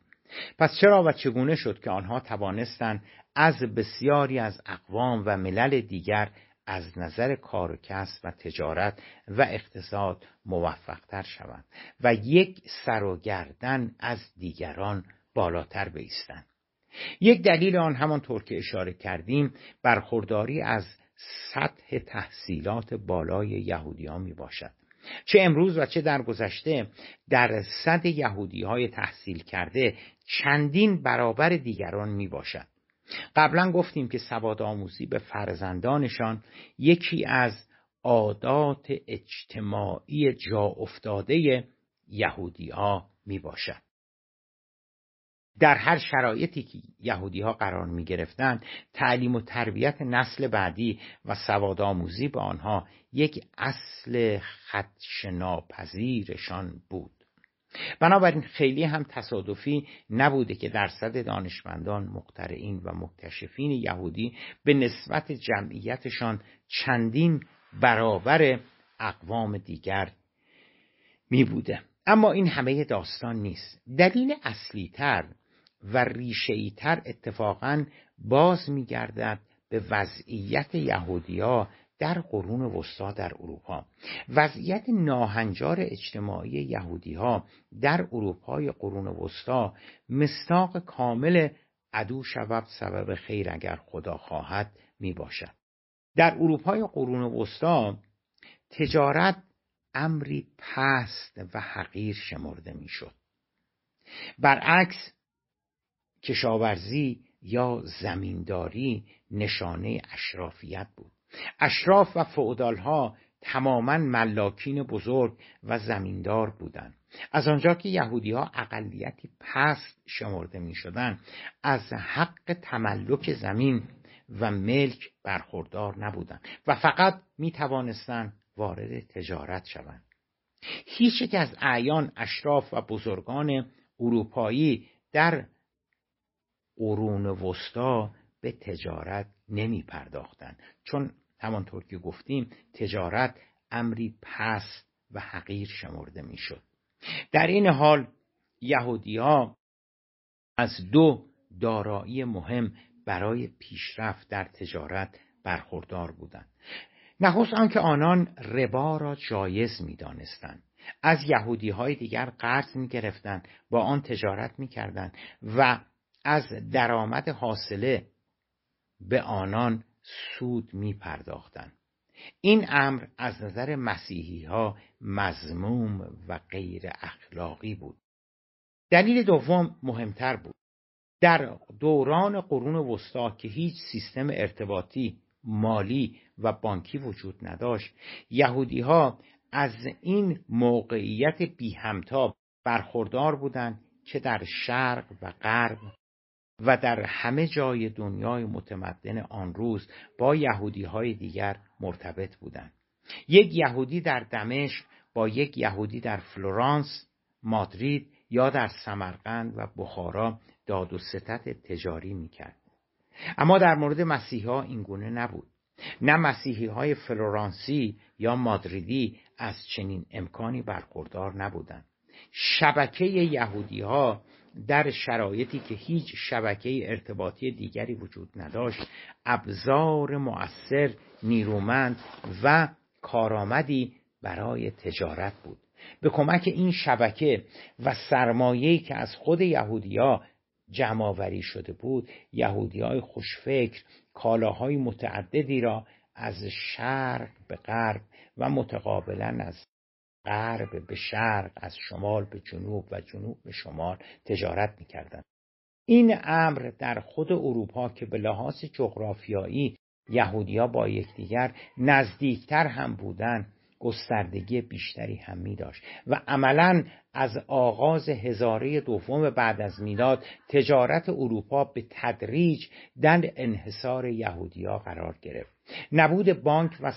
پس چرا و چگونه شد که آنها توانستند از بسیاری از اقوام و ملل دیگر از نظر کار و کسب و تجارت و اقتصاد موفقتر شوند و یک سر و گردن از دیگران بالاتر بیستند یک دلیل آن همانطور که اشاره کردیم برخورداری از سطح تحصیلات بالای یهودیان می باشد چه امروز و چه در گذشته درصد یهودی های تحصیل کرده چندین برابر دیگران می باشد قبلا گفتیم که سواد آموزی به فرزندانشان یکی از عادات اجتماعی جا افتاده یهودی ها می باشد در هر شرایطی که یهودی ها قرار می گرفتن تعلیم و تربیت نسل بعدی و سوادآموزی به آنها یک اصل خدشناپذیرشان بود بنابراین خیلی هم تصادفی نبوده که درصد دانشمندان مخترعین و مکتشفین یهودی به نسبت جمعیتشان چندین برابر اقوام دیگر می بوده. اما این همه داستان نیست دلیل اصلی تر و ریشه تر اتفاقا باز میگردد به وضعیت یهودیا در قرون وسطا در اروپا وضعیت ناهنجار اجتماعی یهودی ها در اروپای قرون وسطا مستاق کامل عدو شبب سبب خیر اگر خدا خواهد می باشد در اروپای قرون وسطا تجارت امری پست و حقیر شمرده می شد برعکس کشاورزی یا زمینداری نشانه اشرافیت بود اشراف و ها تماما ملاکین بزرگ و زمیندار بودند از آنجا که یهودیها اقلیتی پست شمرده می از حق تملک زمین و ملک برخوردار نبودند و فقط می وارد تجارت شوند هیچ یک از اعیان اشراف و بزرگان اروپایی در قرون وسطا به تجارت نمی پرداختن چون همانطور که گفتیم تجارت امری پس و حقیر شمرده می شد در این حال ها از دو دارایی مهم برای پیشرفت در تجارت برخوردار بودند نخست آنکه آنان ربا را جایز میدانستند از یهودی های دیگر قرض می گرفتن با آن تجارت می کردن و از درآمد حاصله به آنان سود می پرداختن. این امر از نظر مسیحی ها مزموم و غیر اخلاقی بود دلیل دوم مهمتر بود در دوران قرون وسطا که هیچ سیستم ارتباطی مالی و بانکی وجود نداشت یهودی ها از این موقعیت بی همتا برخوردار بودند که در شرق و غرب و در همه جای دنیای متمدن آن روز با یهودی های دیگر مرتبط بودند. یک یهودی در دمشق با یک یهودی در فلورانس، مادرید یا در سمرقند و بخارا داد و ستت تجاری میکرد. اما در مورد مسیحا این گونه نبود. نه مسیحی های فلورانسی یا مادریدی از چنین امکانی برخوردار نبودند. شبکه یهودی ها در شرایطی که هیچ شبکه ارتباطی دیگری وجود نداشت ابزار مؤثر نیرومند و کارآمدی برای تجارت بود به کمک این شبکه و سرمایه‌ای که از خود یهودیا جمعآوری شده بود یهودی های خوشفکر کالاهای متعددی را از شرق به غرب و متقابلا از غرب به شرق از شمال به جنوب و جنوب به شمال تجارت میکردند این امر در خود اروپا که به لحاظ جغرافیایی یهودیا با یکدیگر نزدیکتر هم بودند گستردگی بیشتری هم می داشت و عملا از آغاز هزاره دوم بعد از میلاد تجارت اروپا به تدریج در انحصار یهودیا قرار گرفت نبود بانک و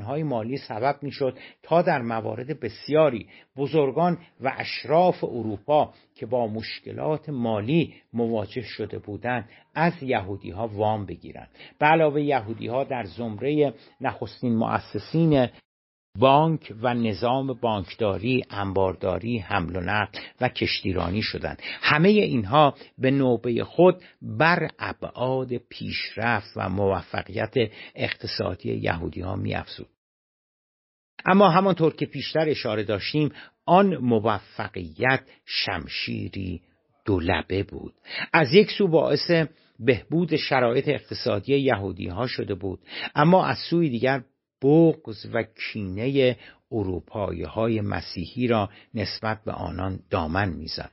های مالی سبب شد تا در موارد بسیاری بزرگان و اشراف اروپا که با مشکلات مالی مواجه شده بودند از یهودی ها وام بگیرند به علاوه یهودی ها در زمره نخستین مؤسسین بانک و نظام بانکداری، انبارداری، حمل و نقل و کشتیرانی شدند. همه اینها به نوبه خود بر ابعاد پیشرفت و موفقیت اقتصادی یهودی ها می افزود. اما همانطور که پیشتر اشاره داشتیم آن موفقیت شمشیری دولبه بود از یک سو باعث بهبود شرایط اقتصادی یهودی ها شده بود اما از سوی دیگر بغض و کینه اروپایی های مسیحی را نسبت به آنان دامن میزد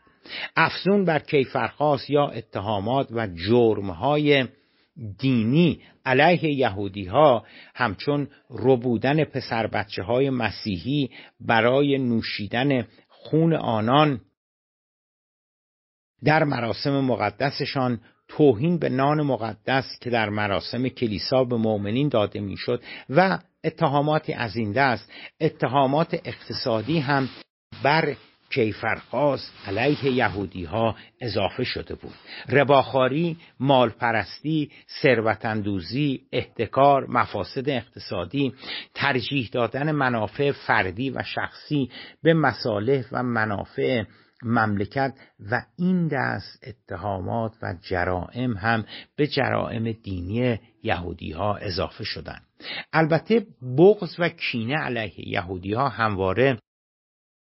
افزون بر کیفرخاص یا اتهامات و های دینی علیه یهودی ها همچون ربودن پسر بچه های مسیحی برای نوشیدن خون آنان در مراسم مقدسشان توهین به نان مقدس که در مراسم کلیسا به مؤمنین داده میشد و اتهاماتی از این دست اتهامات اقتصادی هم بر کیفرخاز علیه یهودی ها اضافه شده بود رباخاری، مالپرستی، ثروتاندوزی، احتکار، مفاسد اقتصادی، ترجیح دادن منافع فردی و شخصی به مصالح و منافع مملکت و این دست اتهامات و جرائم هم به جرائم دینی یهودی ها اضافه شدند. البته بغض و کینه علیه یهودی ها همواره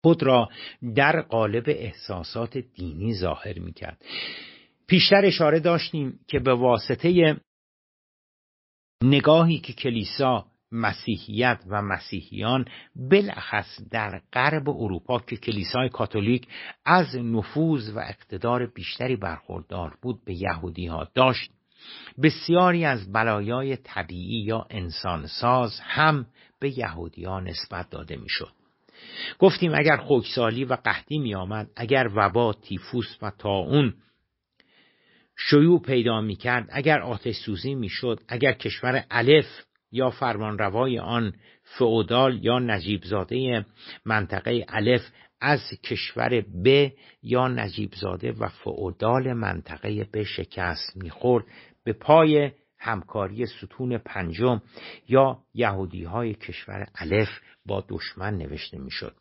خود را در قالب احساسات دینی ظاهر می کرد پیشتر اشاره داشتیم که به واسطه نگاهی که کلیسا مسیحیت و مسیحیان بلخص در غرب اروپا که کلیسای کاتولیک از نفوذ و اقتدار بیشتری برخوردار بود به یهودی ها داشت بسیاری از بلایای طبیعی یا انسانساز هم به یهودیان نسبت داده میشد گفتیم اگر خوکسالی و قحطی می آمد اگر وبا تیفوس و تاون شیوع پیدا می کرد اگر آتش سوزی می شد اگر کشور الف یا فرمانروای آن فعودال یا نجیبزاده منطقه الف از کشور ب یا نجیبزاده و فعودال منطقه ب شکست میخورد به پای همکاری ستون پنجم یا یهودی های کشور الف با دشمن نوشته میشد.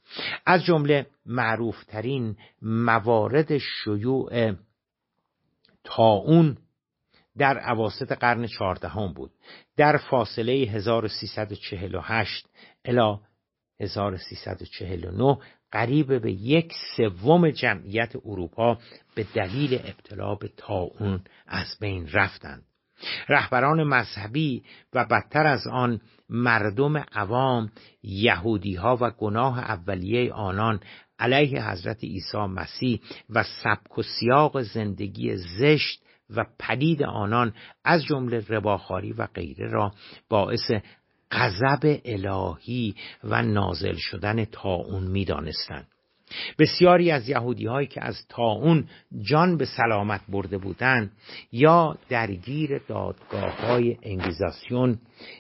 از جمله معروفترین موارد شیوع اون در عواست قرن چهاردهم بود در فاصله 1348 الا 1349 قریب به یک سوم جمعیت اروپا به دلیل ابتلا به تاون از بین رفتند رهبران مذهبی و بدتر از آن مردم عوام یهودی ها و گناه اولیه آنان علیه حضرت عیسی مسیح و سبک و سیاق زندگی زشت و پلید آنان از جمله رباخاری و غیره را باعث غضب الهی و نازل شدن تاون می بسیاری از یهودی هایی که از تاون جان به سلامت برده بودند یا درگیر دادگاه های انگیزاسیون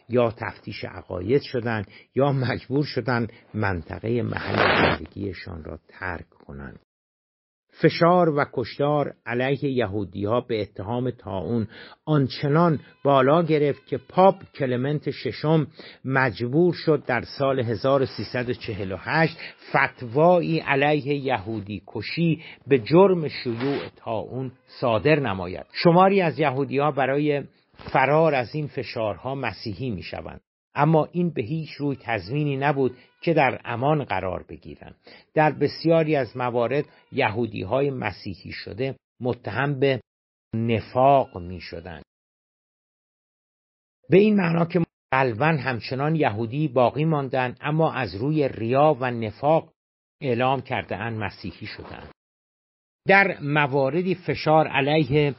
یا تفتیش عقاید شدند یا مجبور شدند منطقه محل زندگیشان را ترک کنند فشار و کشدار علیه یهودی ها به اتهام تاون آنچنان بالا گرفت که پاپ کلمنت ششم مجبور شد در سال 1348 فتوایی علیه یهودی کشی به جرم شیوع تاون صادر نماید شماری از یهودی ها برای فرار از این فشارها مسیحی می شوند اما این به هیچ روی تزمینی نبود که در امان قرار بگیرند در بسیاری از موارد یهودی های مسیحی شده متهم به نفاق می شدن. به این معنا که قلبا همچنان یهودی باقی ماندن اما از روی ریا و نفاق اعلام کرده اند مسیحی شدن در مواردی فشار علیه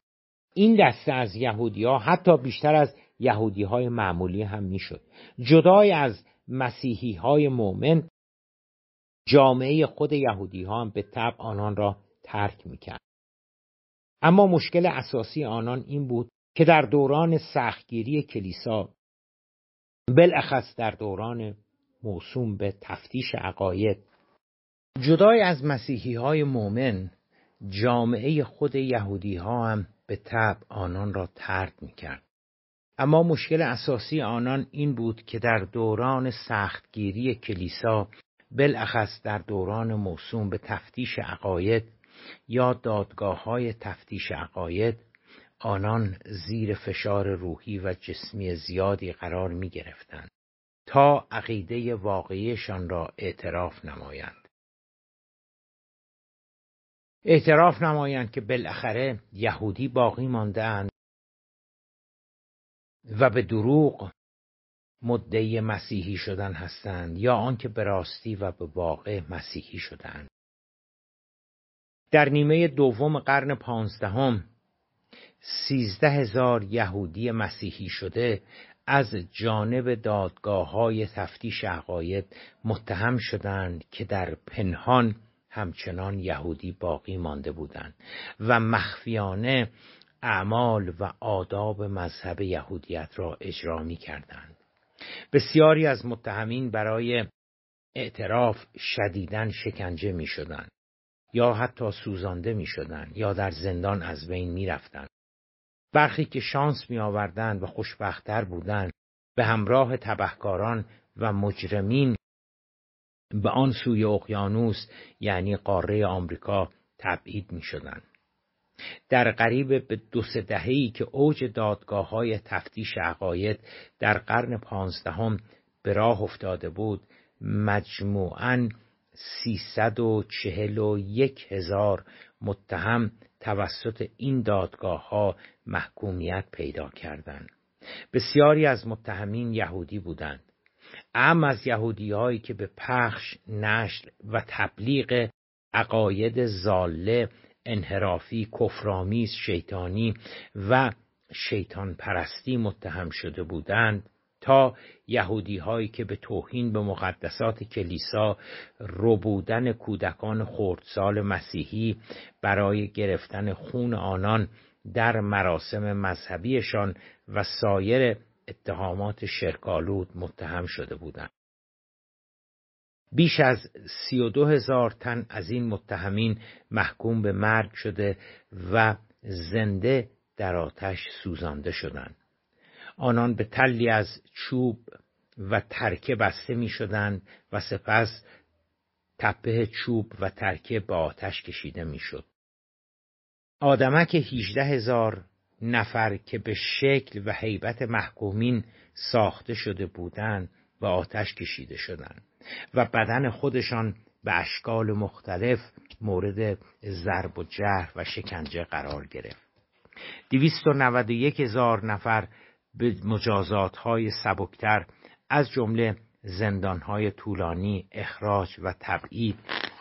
این دسته از یهودی حتی بیشتر از یهودی های معمولی هم میشد جدای از مسیحی های مؤمن جامعه خود یهودی ها هم به طبع آنان را ترک میکرد اما مشکل اساسی آنان این بود که در دوران سختگیری کلیسا بلخص در دوران موسوم به تفتیش عقاید جدای از مسیحی های مؤمن جامعه خود یهودی ها هم به طب آنان را ترک می اما مشکل اساسی آنان این بود که در دوران سختگیری کلیسا بالاخص در دوران موسوم به تفتیش عقاید یا دادگاه های تفتیش عقاید آنان زیر فشار روحی و جسمی زیادی قرار می گرفتند تا عقیده واقعیشان را اعتراف نمایند. اعتراف نمایند که بالاخره یهودی باقی ماندهاند و به دروغ مدعی مسیحی شدن هستند یا آنکه به راستی و به واقع مسیحی شدند در نیمه دوم قرن پانزدهم سیزده هزار یهودی مسیحی شده از جانب دادگاه های تفتیش عقاید متهم شدند که در پنهان همچنان یهودی باقی مانده بودند و مخفیانه اعمال و آداب مذهب یهودیت را اجرا می کردند. بسیاری از متهمین برای اعتراف شدیدن شکنجه می شدن. یا حتی سوزانده می شدن. یا در زندان از بین می رفتن. برخی که شانس می آوردن و خوشبختتر بودند به همراه تبهکاران و مجرمین به آن سوی اقیانوس یعنی قاره آمریکا تبعید می شدن. در قریب به دو سه که اوج دادگاه های تفتیش عقاید در قرن پانزدهم به راه افتاده بود مجموعاً یک هزار متهم توسط این دادگاه ها محکومیت پیدا کردند. بسیاری از متهمین یهودی بودند. ام از یهودیهایی که به پخش، نشر و تبلیغ عقاید زاله انحرافی کفرآمیز شیطانی و شیطان پرستی متهم شده بودند تا یهودی هایی که به توهین به مقدسات کلیسا ربودن کودکان خردسال مسیحی برای گرفتن خون آنان در مراسم مذهبیشان و سایر اتهامات شرکالود متهم شده بودند بیش از سی و هزار تن از این متهمین محکوم به مرگ شده و زنده در آتش سوزانده شدند. آنان به تلی از چوب و ترکه بسته می شدند و سپس تپه چوب و ترکه به آتش کشیده می شد. آدمک هیچده هزار نفر که به شکل و حیبت محکومین ساخته شده بودند و آتش کشیده شدند. و بدن خودشان به اشکال مختلف مورد ضرب و جرح و شکنجه قرار گرفت 291 هزار نفر به مجازات های سبکتر از جمله زندان های طولانی اخراج و تبعید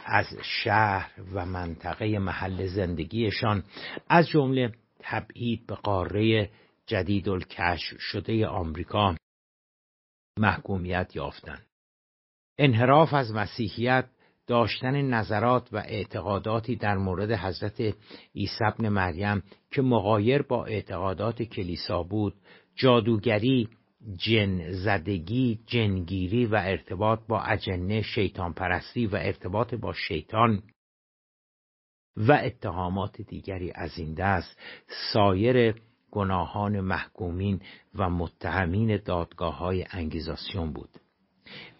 از شهر و منطقه محل زندگیشان از جمله تبعید به قاره جدید شده آمریکا محکومیت یافتند انحراف از مسیحیت داشتن نظرات و اعتقاداتی در مورد حضرت عیسی ابن مریم که مغایر با اعتقادات کلیسا بود جادوگری جن زدگی جنگیری و ارتباط با اجنه شیطان پرستی و ارتباط با شیطان و اتهامات دیگری از این دست سایر گناهان محکومین و متهمین دادگاه های انگیزاسیون بود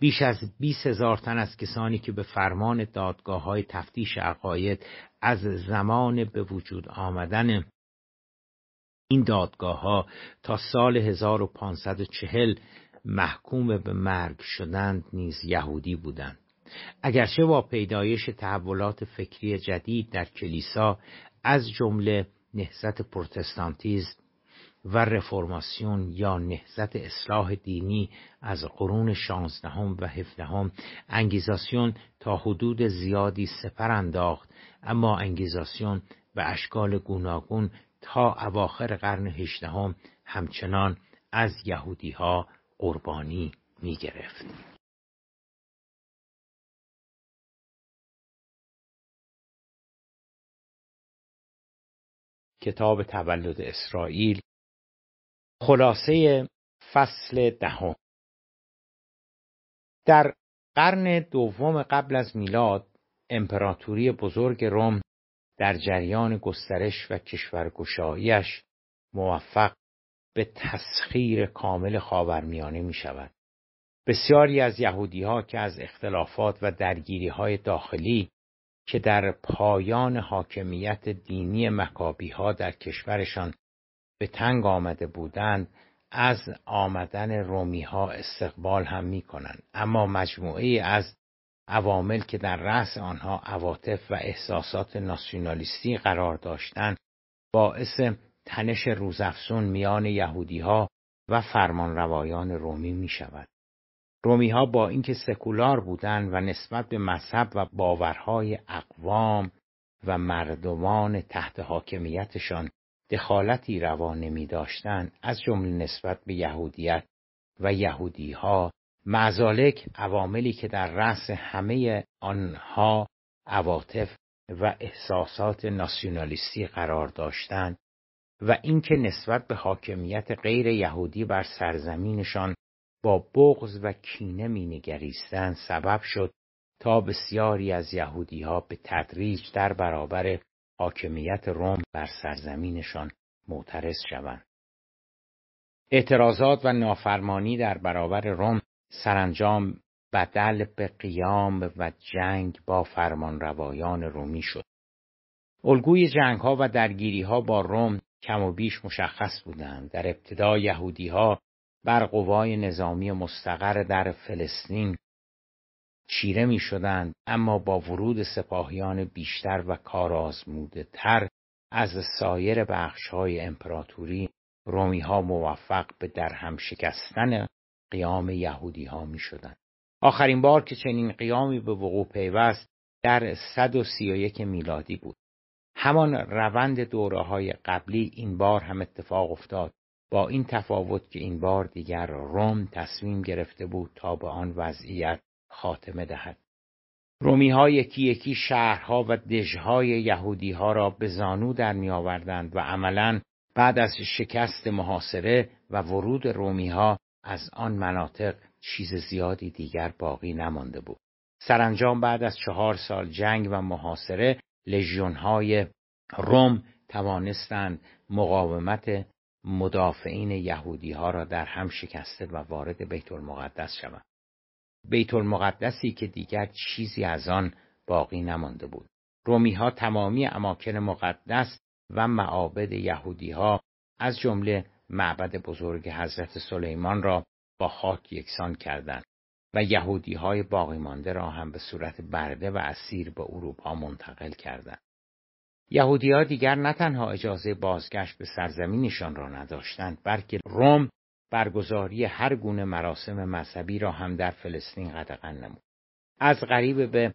بیش از 20 هزار تن از کسانی که به فرمان دادگاه های تفتیش عقاید از زمان به وجود آمدن این دادگاه ها تا سال 1540 محکوم به مرگ شدند نیز یهودی بودند اگرچه با پیدایش تحولات فکری جدید در کلیسا از جمله نهضت پروتستانتیزم و رفرماسیون یا نهزت اصلاح دینی از قرون شانزدهم و هفدهم انگیزاسیون تا حدود زیادی سپر انداخت اما انگیزاسیون به اشکال گوناگون تا اواخر قرن هشدهم همچنان از یهودی ها قربانی می گرفت. کتاب تولد اسرائیل خلاصه فصل دهم در قرن دوم قبل از میلاد امپراتوری بزرگ روم در جریان گسترش و کشورگشاییش موفق به تسخیر کامل خاورمیانه می شود. بسیاری از یهودی ها که از اختلافات و درگیری های داخلی که در پایان حاکمیت دینی مکابی ها در کشورشان به تنگ آمده بودند از آمدن رومی ها استقبال هم می کنند. اما مجموعه از عوامل که در رأس آنها عواطف و احساسات ناسیونالیستی قرار داشتند باعث تنش روزافزون میان یهودی ها و فرمانروایان رومی می شود. رومی ها با اینکه سکولار بودند و نسبت به مذهب و باورهای اقوام و مردمان تحت حاکمیتشان دخالتی روا نمی داشتن از جمله نسبت به یهودیت و یهودی ها معزالک عواملی که در رأس همه آنها عواطف و احساسات ناسیونالیستی قرار داشتند و اینکه نسبت به حاکمیت غیر یهودی بر سرزمینشان با بغض و کینه مینگریستند سبب شد تا بسیاری از یهودیها به تدریج در برابر حاکمیت روم بر سرزمینشان معترض شوند. اعتراضات و نافرمانی در برابر روم سرانجام بدل به قیام و جنگ با فرمانروایان رومی شد. الگوی جنگ ها و درگیری ها با روم کم و بیش مشخص بودند. در ابتدا یهودی ها بر قوای نظامی مستقر در فلسطین چیره می شدند اما با ورود سپاهیان بیشتر و کارازموده تر از سایر بخش های امپراتوری رومی ها موفق به درهم شکستن قیام یهودی ها می شدند. آخرین بار که چنین قیامی به وقوع پیوست در 131 میلادی بود. همان روند دوره های قبلی این بار هم اتفاق افتاد با این تفاوت که این بار دیگر روم تصمیم گرفته بود تا به آن وضعیت خاتمه دهد. رومی ها یکی یکی شهرها و دژهای یهودی ها را به زانو در می و عملا بعد از شکست محاصره و ورود رومی ها از آن مناطق چیز زیادی دیگر باقی نمانده بود. سرانجام بعد از چهار سال جنگ و محاصره لژیون های روم توانستند مقاومت مدافعین یهودی ها را در هم شکسته و وارد بیت المقدس شوند. بیت المقدسی که دیگر چیزی از آن باقی نمانده بود رومی ها تمامی اماکن مقدس و معابد یهودی ها از جمله معبد بزرگ حضرت سلیمان را با خاک یکسان کردند و یهودی های باقی مانده را هم به صورت برده و اسیر به اروپا منتقل کردند. یهودی ها دیگر نه تنها اجازه بازگشت به سرزمینشان را نداشتند بلکه روم برگزاری هر گونه مراسم مذهبی را هم در فلسطین قدغن نمود. از قریب به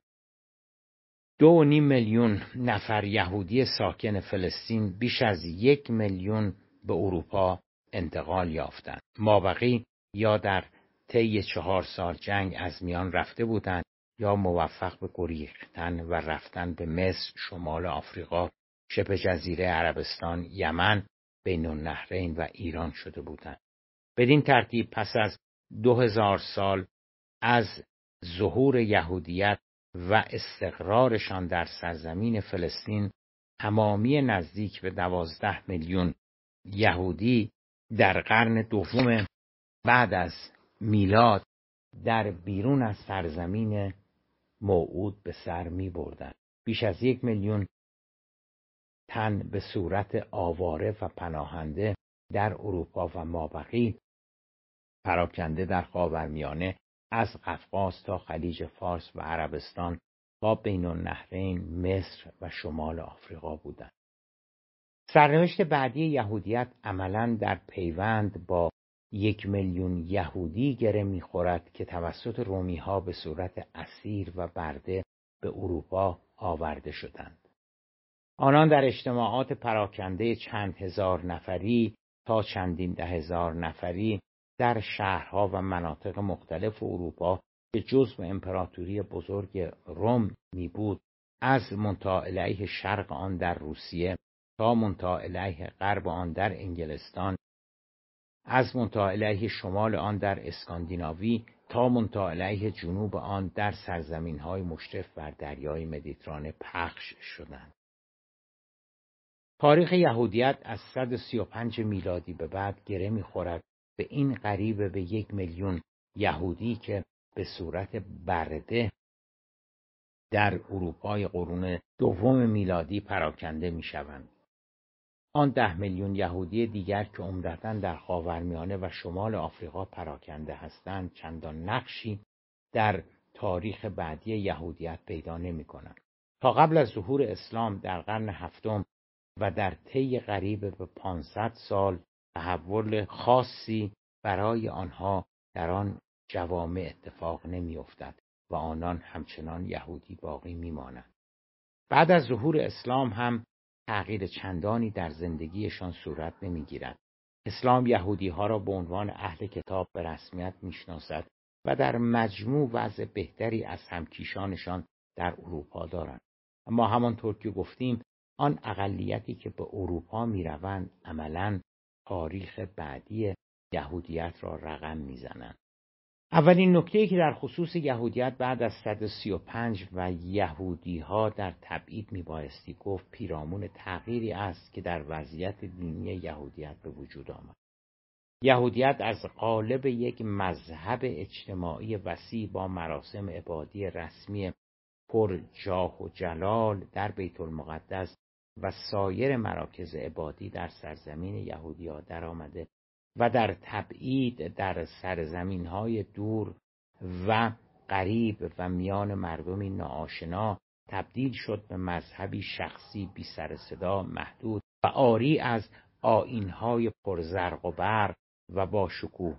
دو نیم میلیون نفر یهودی ساکن فلسطین بیش از یک میلیون به اروپا انتقال یافتند. مابقی یا در طی چهار سال جنگ از میان رفته بودند یا موفق به گریختن و رفتن به مصر، شمال آفریقا، شبه جزیره عربستان، یمن، بین النهرین و ایران شده بودند. بدین ترتیب پس از دو هزار سال از ظهور یهودیت و استقرارشان در سرزمین فلسطین تمامی نزدیک به دوازده میلیون یهودی در قرن دوم بعد از میلاد در بیرون از سرزمین موعود به سر می بردن. بیش از یک میلیون تن به صورت آواره و پناهنده در اروپا و مابقی پراکنده در خاورمیانه از قفقاز تا خلیج فارس و عربستان تا بین النهرین مصر و شمال آفریقا بودند سرنوشت بعدی یهودیت عملا در پیوند با یک میلیون یهودی گره میخورد که توسط رومی ها به صورت اسیر و برده به اروپا آورده شدند. آنان در اجتماعات پراکنده چند هزار نفری تا چندین ده هزار نفری در شهرها و مناطق مختلف اروپا که جزء امپراتوری بزرگ روم می بود از منطقه شرق آن در روسیه تا منطقه غرب آن در انگلستان از منطقه شمال آن در اسکاندیناوی تا منطقه جنوب آن در سرزمین های مشرف بر دریای مدیترانه پخش شدند. تاریخ یهودیت از 135 میلادی به بعد گره میخورد به این قریب به یک میلیون یهودی که به صورت برده در اروپای قرون دوم میلادی پراکنده می شوند. آن ده میلیون یهودی دیگر که عمدتا در خاورمیانه و شمال آفریقا پراکنده هستند چندان نقشی در تاریخ بعدی یهودیت پیدا نمی کنند. تا قبل از ظهور اسلام در قرن هفتم و در طی قریب به 500 سال تحول خاصی برای آنها در آن جوامع اتفاق نمیافتد و آنان همچنان یهودی باقی میمانند بعد از ظهور اسلام هم تغییر چندانی در زندگیشان صورت نمیگیرد اسلام یهودی ها را به عنوان اهل کتاب به رسمیت میشناسد و در مجموع وضع بهتری از همکیشانشان در اروپا دارند اما همانطور که گفتیم آن اقلیتی که به اروپا روند عملاً تاریخ بعدی یهودیت را رقم میزنند اولین نکته که در خصوص یهودیت بعد از 135 و یهودی ها در تبعید میبایستی گفت پیرامون تغییری است که در وضعیت دینی یهودیت به وجود آمد یهودیت از قالب یک مذهب اجتماعی وسیع با مراسم عبادی رسمی پر جاه و جلال در بیت المقدس و سایر مراکز عبادی در سرزمین یهودیا درآمده و در تبعید در سرزمین های دور و قریب و میان مردمی ناآشنا تبدیل شد به مذهبی شخصی بی سر صدا محدود و آری از آینهای پرزرق و بر و با شکوه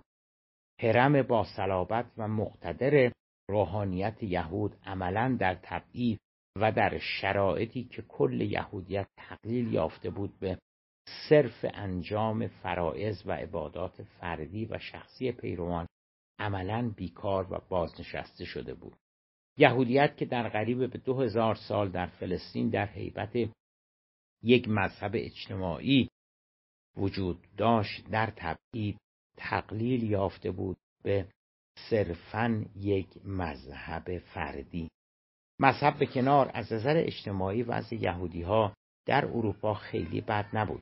حرم با سلابت و مقتدر روحانیت یهود عملا در تبعید و در شرایطی که کل یهودیت تقلیل یافته بود به صرف انجام فرائض و عبادات فردی و شخصی پیروان عملا بیکار و بازنشسته شده بود یهودیت که در قریب به دو هزار سال در فلسطین در حیبت یک مذهب اجتماعی وجود داشت در تبعید تقلیل یافته بود به صرفا یک مذهب فردی مذهب به کنار از نظر اجتماعی از یهودی ها در اروپا خیلی بد نبود.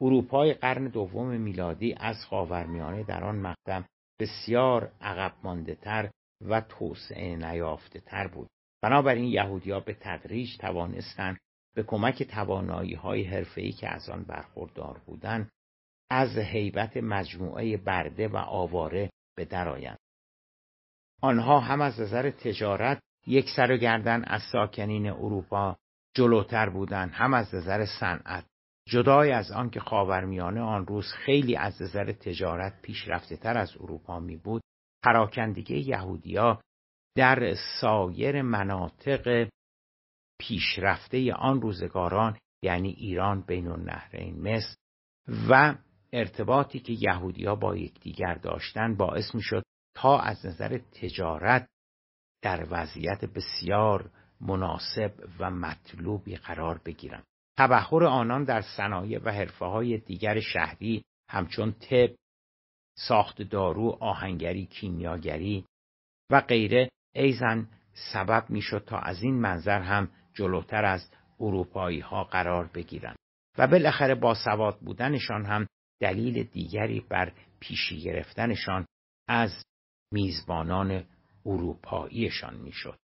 اروپای قرن دوم میلادی از خاورمیانه در آن مقدم بسیار عقب مانده تر و توسعه نیافته تر بود. بنابراین یهودیها به تدریج توانستند به کمک توانایی های حرفه‌ای که از آن برخوردار بودند از هیبت مجموعه برده و آواره به درآیند. آنها هم از نظر تجارت یک سر و گردن از ساکنین اروپا جلوتر بودند هم از نظر صنعت جدای از آنکه خاورمیانه آن روز خیلی از نظر تجارت پیشرفته تر از اروپا می بود پراکندگی یهودیا در سایر مناطق پیشرفته آن روزگاران یعنی ایران بین النهرین مصر و ارتباطی که یهودیا با یکدیگر داشتند باعث شد تا از نظر تجارت در وضعیت بسیار مناسب و مطلوبی قرار بگیرند. تبهر آنان در صنایع و حرفه های دیگر شهری همچون طب، ساخت دارو، آهنگری، کیمیاگری و غیره ایزن سبب میشد تا از این منظر هم جلوتر از اروپایی ها قرار بگیرند و بالاخره با سواد بودنشان هم دلیل دیگری بر پیشی گرفتنشان از میزبانان اروپاییشان میشد.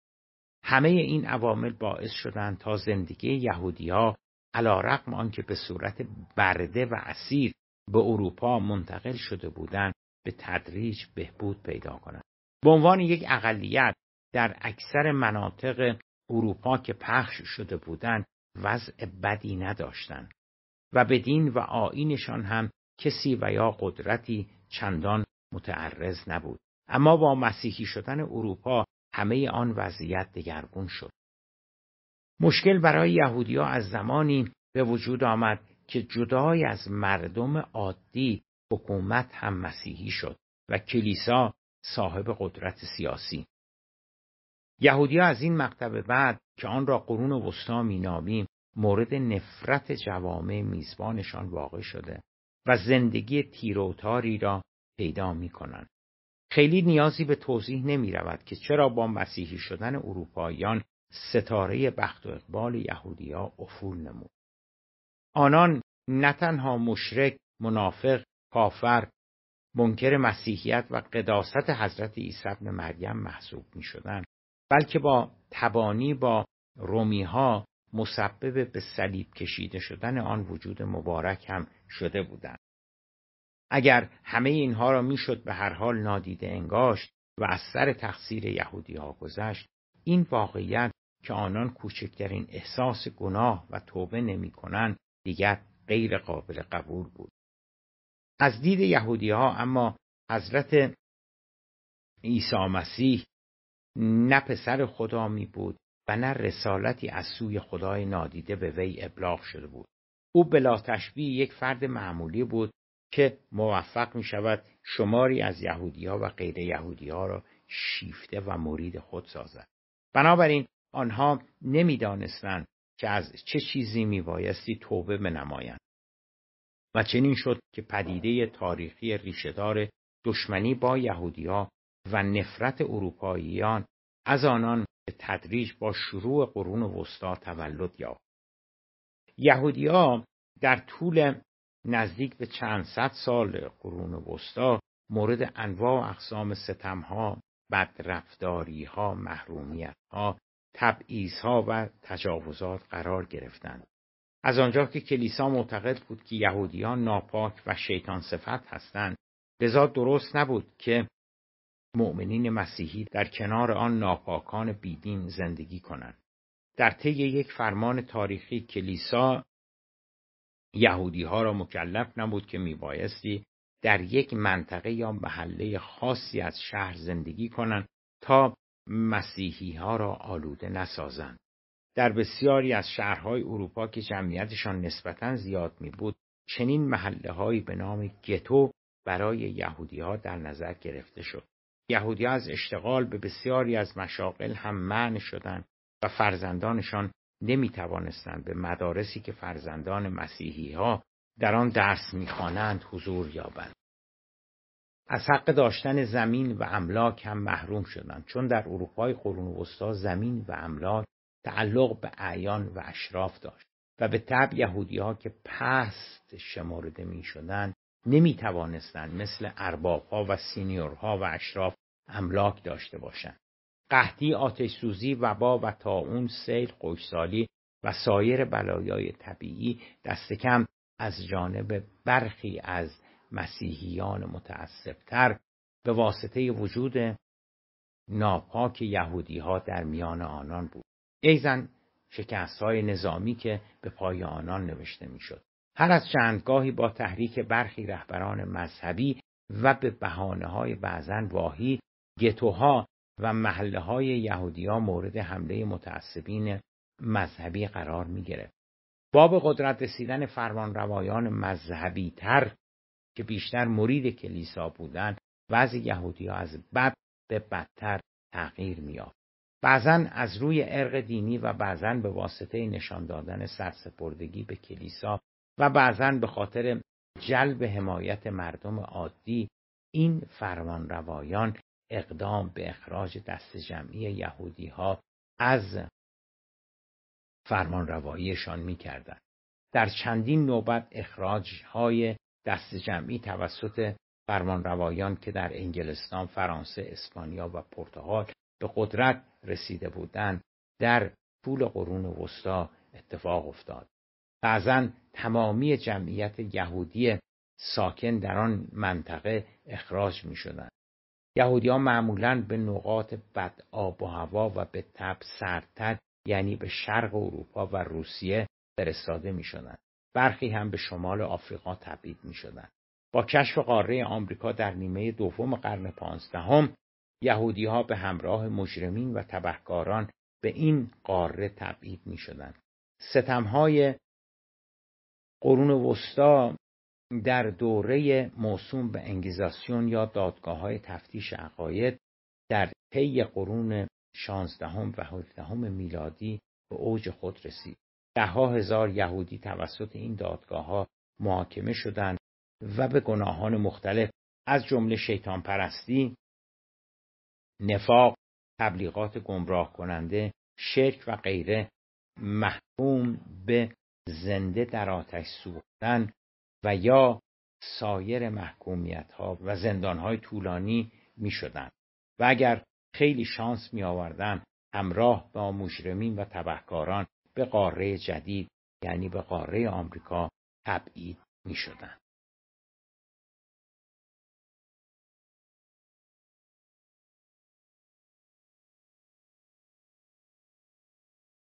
همه این عوامل باعث شدند تا زندگی یهودیها علا رقم آنکه به صورت برده و اسیر به اروپا منتقل شده بودند به تدریج بهبود پیدا کنند. به عنوان یک اقلیت در اکثر مناطق اروپا که پخش شده بودند وضع بدی نداشتند و به دین و آینشان هم کسی و یا قدرتی چندان متعرض نبود. اما با مسیحی شدن اروپا همه آن وضعیت دگرگون شد. مشکل برای یهودیا از زمانی به وجود آمد که جدای از مردم عادی حکومت هم مسیحی شد و کلیسا صاحب قدرت سیاسی. یهودیا از این مقطع بعد که آن را قرون وسطا مینامیم مورد نفرت جوامع میزبانشان واقع شده و زندگی تیروتاری را پیدا می خیلی نیازی به توضیح نمی رود که چرا با مسیحی شدن اروپاییان ستاره بخت و اقبال یهودیا افول نمود. آنان نه تنها مشرک، منافق، کافر، منکر مسیحیت و قداست حضرت عیسی ابن مریم محسوب می شدن بلکه با تبانی با رومی ها مسبب به صلیب کشیده شدن آن وجود مبارک هم شده بودند. اگر همه اینها را میشد به هر حال نادیده انگاشت و از سر تقصیر یهودی ها گذشت این واقعیت که آنان کوچکترین احساس گناه و توبه نمی کنند دیگر غیر قابل قبول بود از دید یهودی ها اما حضرت عیسی مسیح نه پسر خدا می بود و نه رسالتی از سوی خدای نادیده به وی ابلاغ شده بود او بلا تشبیه یک فرد معمولی بود که موفق می شود شماری از یهودی ها و غیر یهودی ها را شیفته و مرید خود سازد. بنابراین آنها نمیدانستند که از چه چیزی می بایستی توبه بنمایند و چنین شد که پدیده تاریخی ریشهدار دشمنی با ها و نفرت اروپاییان از آنان به تدریج با شروع قرون وسطا تولد یافت یهودیان در طول نزدیک به چند صد سال قرون وسطا مورد انواع و اقسام ستمها، بدرفتاریها، محرومیتها، تبعیضها و تجاوزات قرار گرفتند. از آنجا که کلیسا معتقد بود که یهودیان ناپاک و شیطان صفت هستند، لذا درست نبود که مؤمنین مسیحی در کنار آن ناپاکان بیدین زندگی کنند. در طی یک فرمان تاریخی کلیسا یهودی ها را مکلف نبود که میبایستی در یک منطقه یا محله خاصی از شهر زندگی کنند تا مسیحی ها را آلوده نسازند. در بسیاری از شهرهای اروپا که جمعیتشان نسبتا زیاد می بود چنین محله به نام گتو برای یهودی ها در نظر گرفته شد. یهودی از اشتغال به بسیاری از مشاغل هم منع شدند و فرزندانشان نمی توانستند به مدارسی که فرزندان مسیحی ها در آن درس خوانند حضور یابند. از حق داشتن زمین و املاک هم محروم شدند چون در اروپای قرون وسطا زمین و املاک تعلق به اعیان و اشراف داشت و به طب یهودی ها که پست شمرده می شدند نمی توانستند مثل ارباب ها و سینیورها و اشراف املاک داشته باشند قحطی آتش سوزی وبا و اون سیل خوشسالی و سایر بلایای طبیعی دستکم از جانب برخی از مسیحیان متعصبتر به واسطه وجود ناپاک یهودی ها در میان آنان بود. ایزن شکست های نظامی که به پای آنان نوشته میشد. هر از چندگاهی با تحریک برخی رهبران مذهبی و به بهانه های بعضن واهی گتوها و محله های یهودی ها مورد حمله متعصبین مذهبی قرار می با به قدرت رسیدن روایان مذهبی تر که بیشتر مرید کلیسا بودند وضع یهودی ها از بد به بدتر تغییر آف. بعضا از روی ارق دینی و بعضا به واسطه نشان دادن سرسپردگی به کلیسا و بعضا به خاطر جلب حمایت مردم عادی این فرمان روایان، اقدام به اخراج دست جمعی یهودی ها از رواییشان می کردن. در چندین نوبت اخراج های دست جمعی توسط روایان که در انگلستان، فرانسه، اسپانیا و پرتغال به قدرت رسیده بودند در طول قرون وسطا اتفاق افتاد. بعضا تمامی جمعیت یهودی ساکن در آن منطقه اخراج می شدن. یهودیان معمولا به نقاط بد آب و هوا و به تب سردتر یعنی به شرق اروپا و روسیه فرستاده می شدن. برخی هم به شمال آفریقا تبعید می شدن. با کشف قاره آمریکا در نیمه دوم قرن پانزدهم یهودی ها به همراه مجرمین و تبهکاران به این قاره تبعید می شدن. ستمهای قرون وسطا در دوره موسوم به انگیزاسیون یا دادگاه های تفتیش عقاید در طی قرون شانزدهم و هفدهم میلادی به اوج خود رسید. ده هزار یهودی توسط این دادگاه ها محاکمه شدند و به گناهان مختلف از جمله شیطان پرستی، نفاق، تبلیغات گمراه کننده، شرک و غیره محکوم به زنده در آتش سوختن و یا سایر محکومیت ها و زندان های طولانی می شدن. و اگر خیلی شانس می آوردن همراه با مجرمین و تبهکاران به قاره جدید یعنی به قاره آمریکا تبعید می شدن.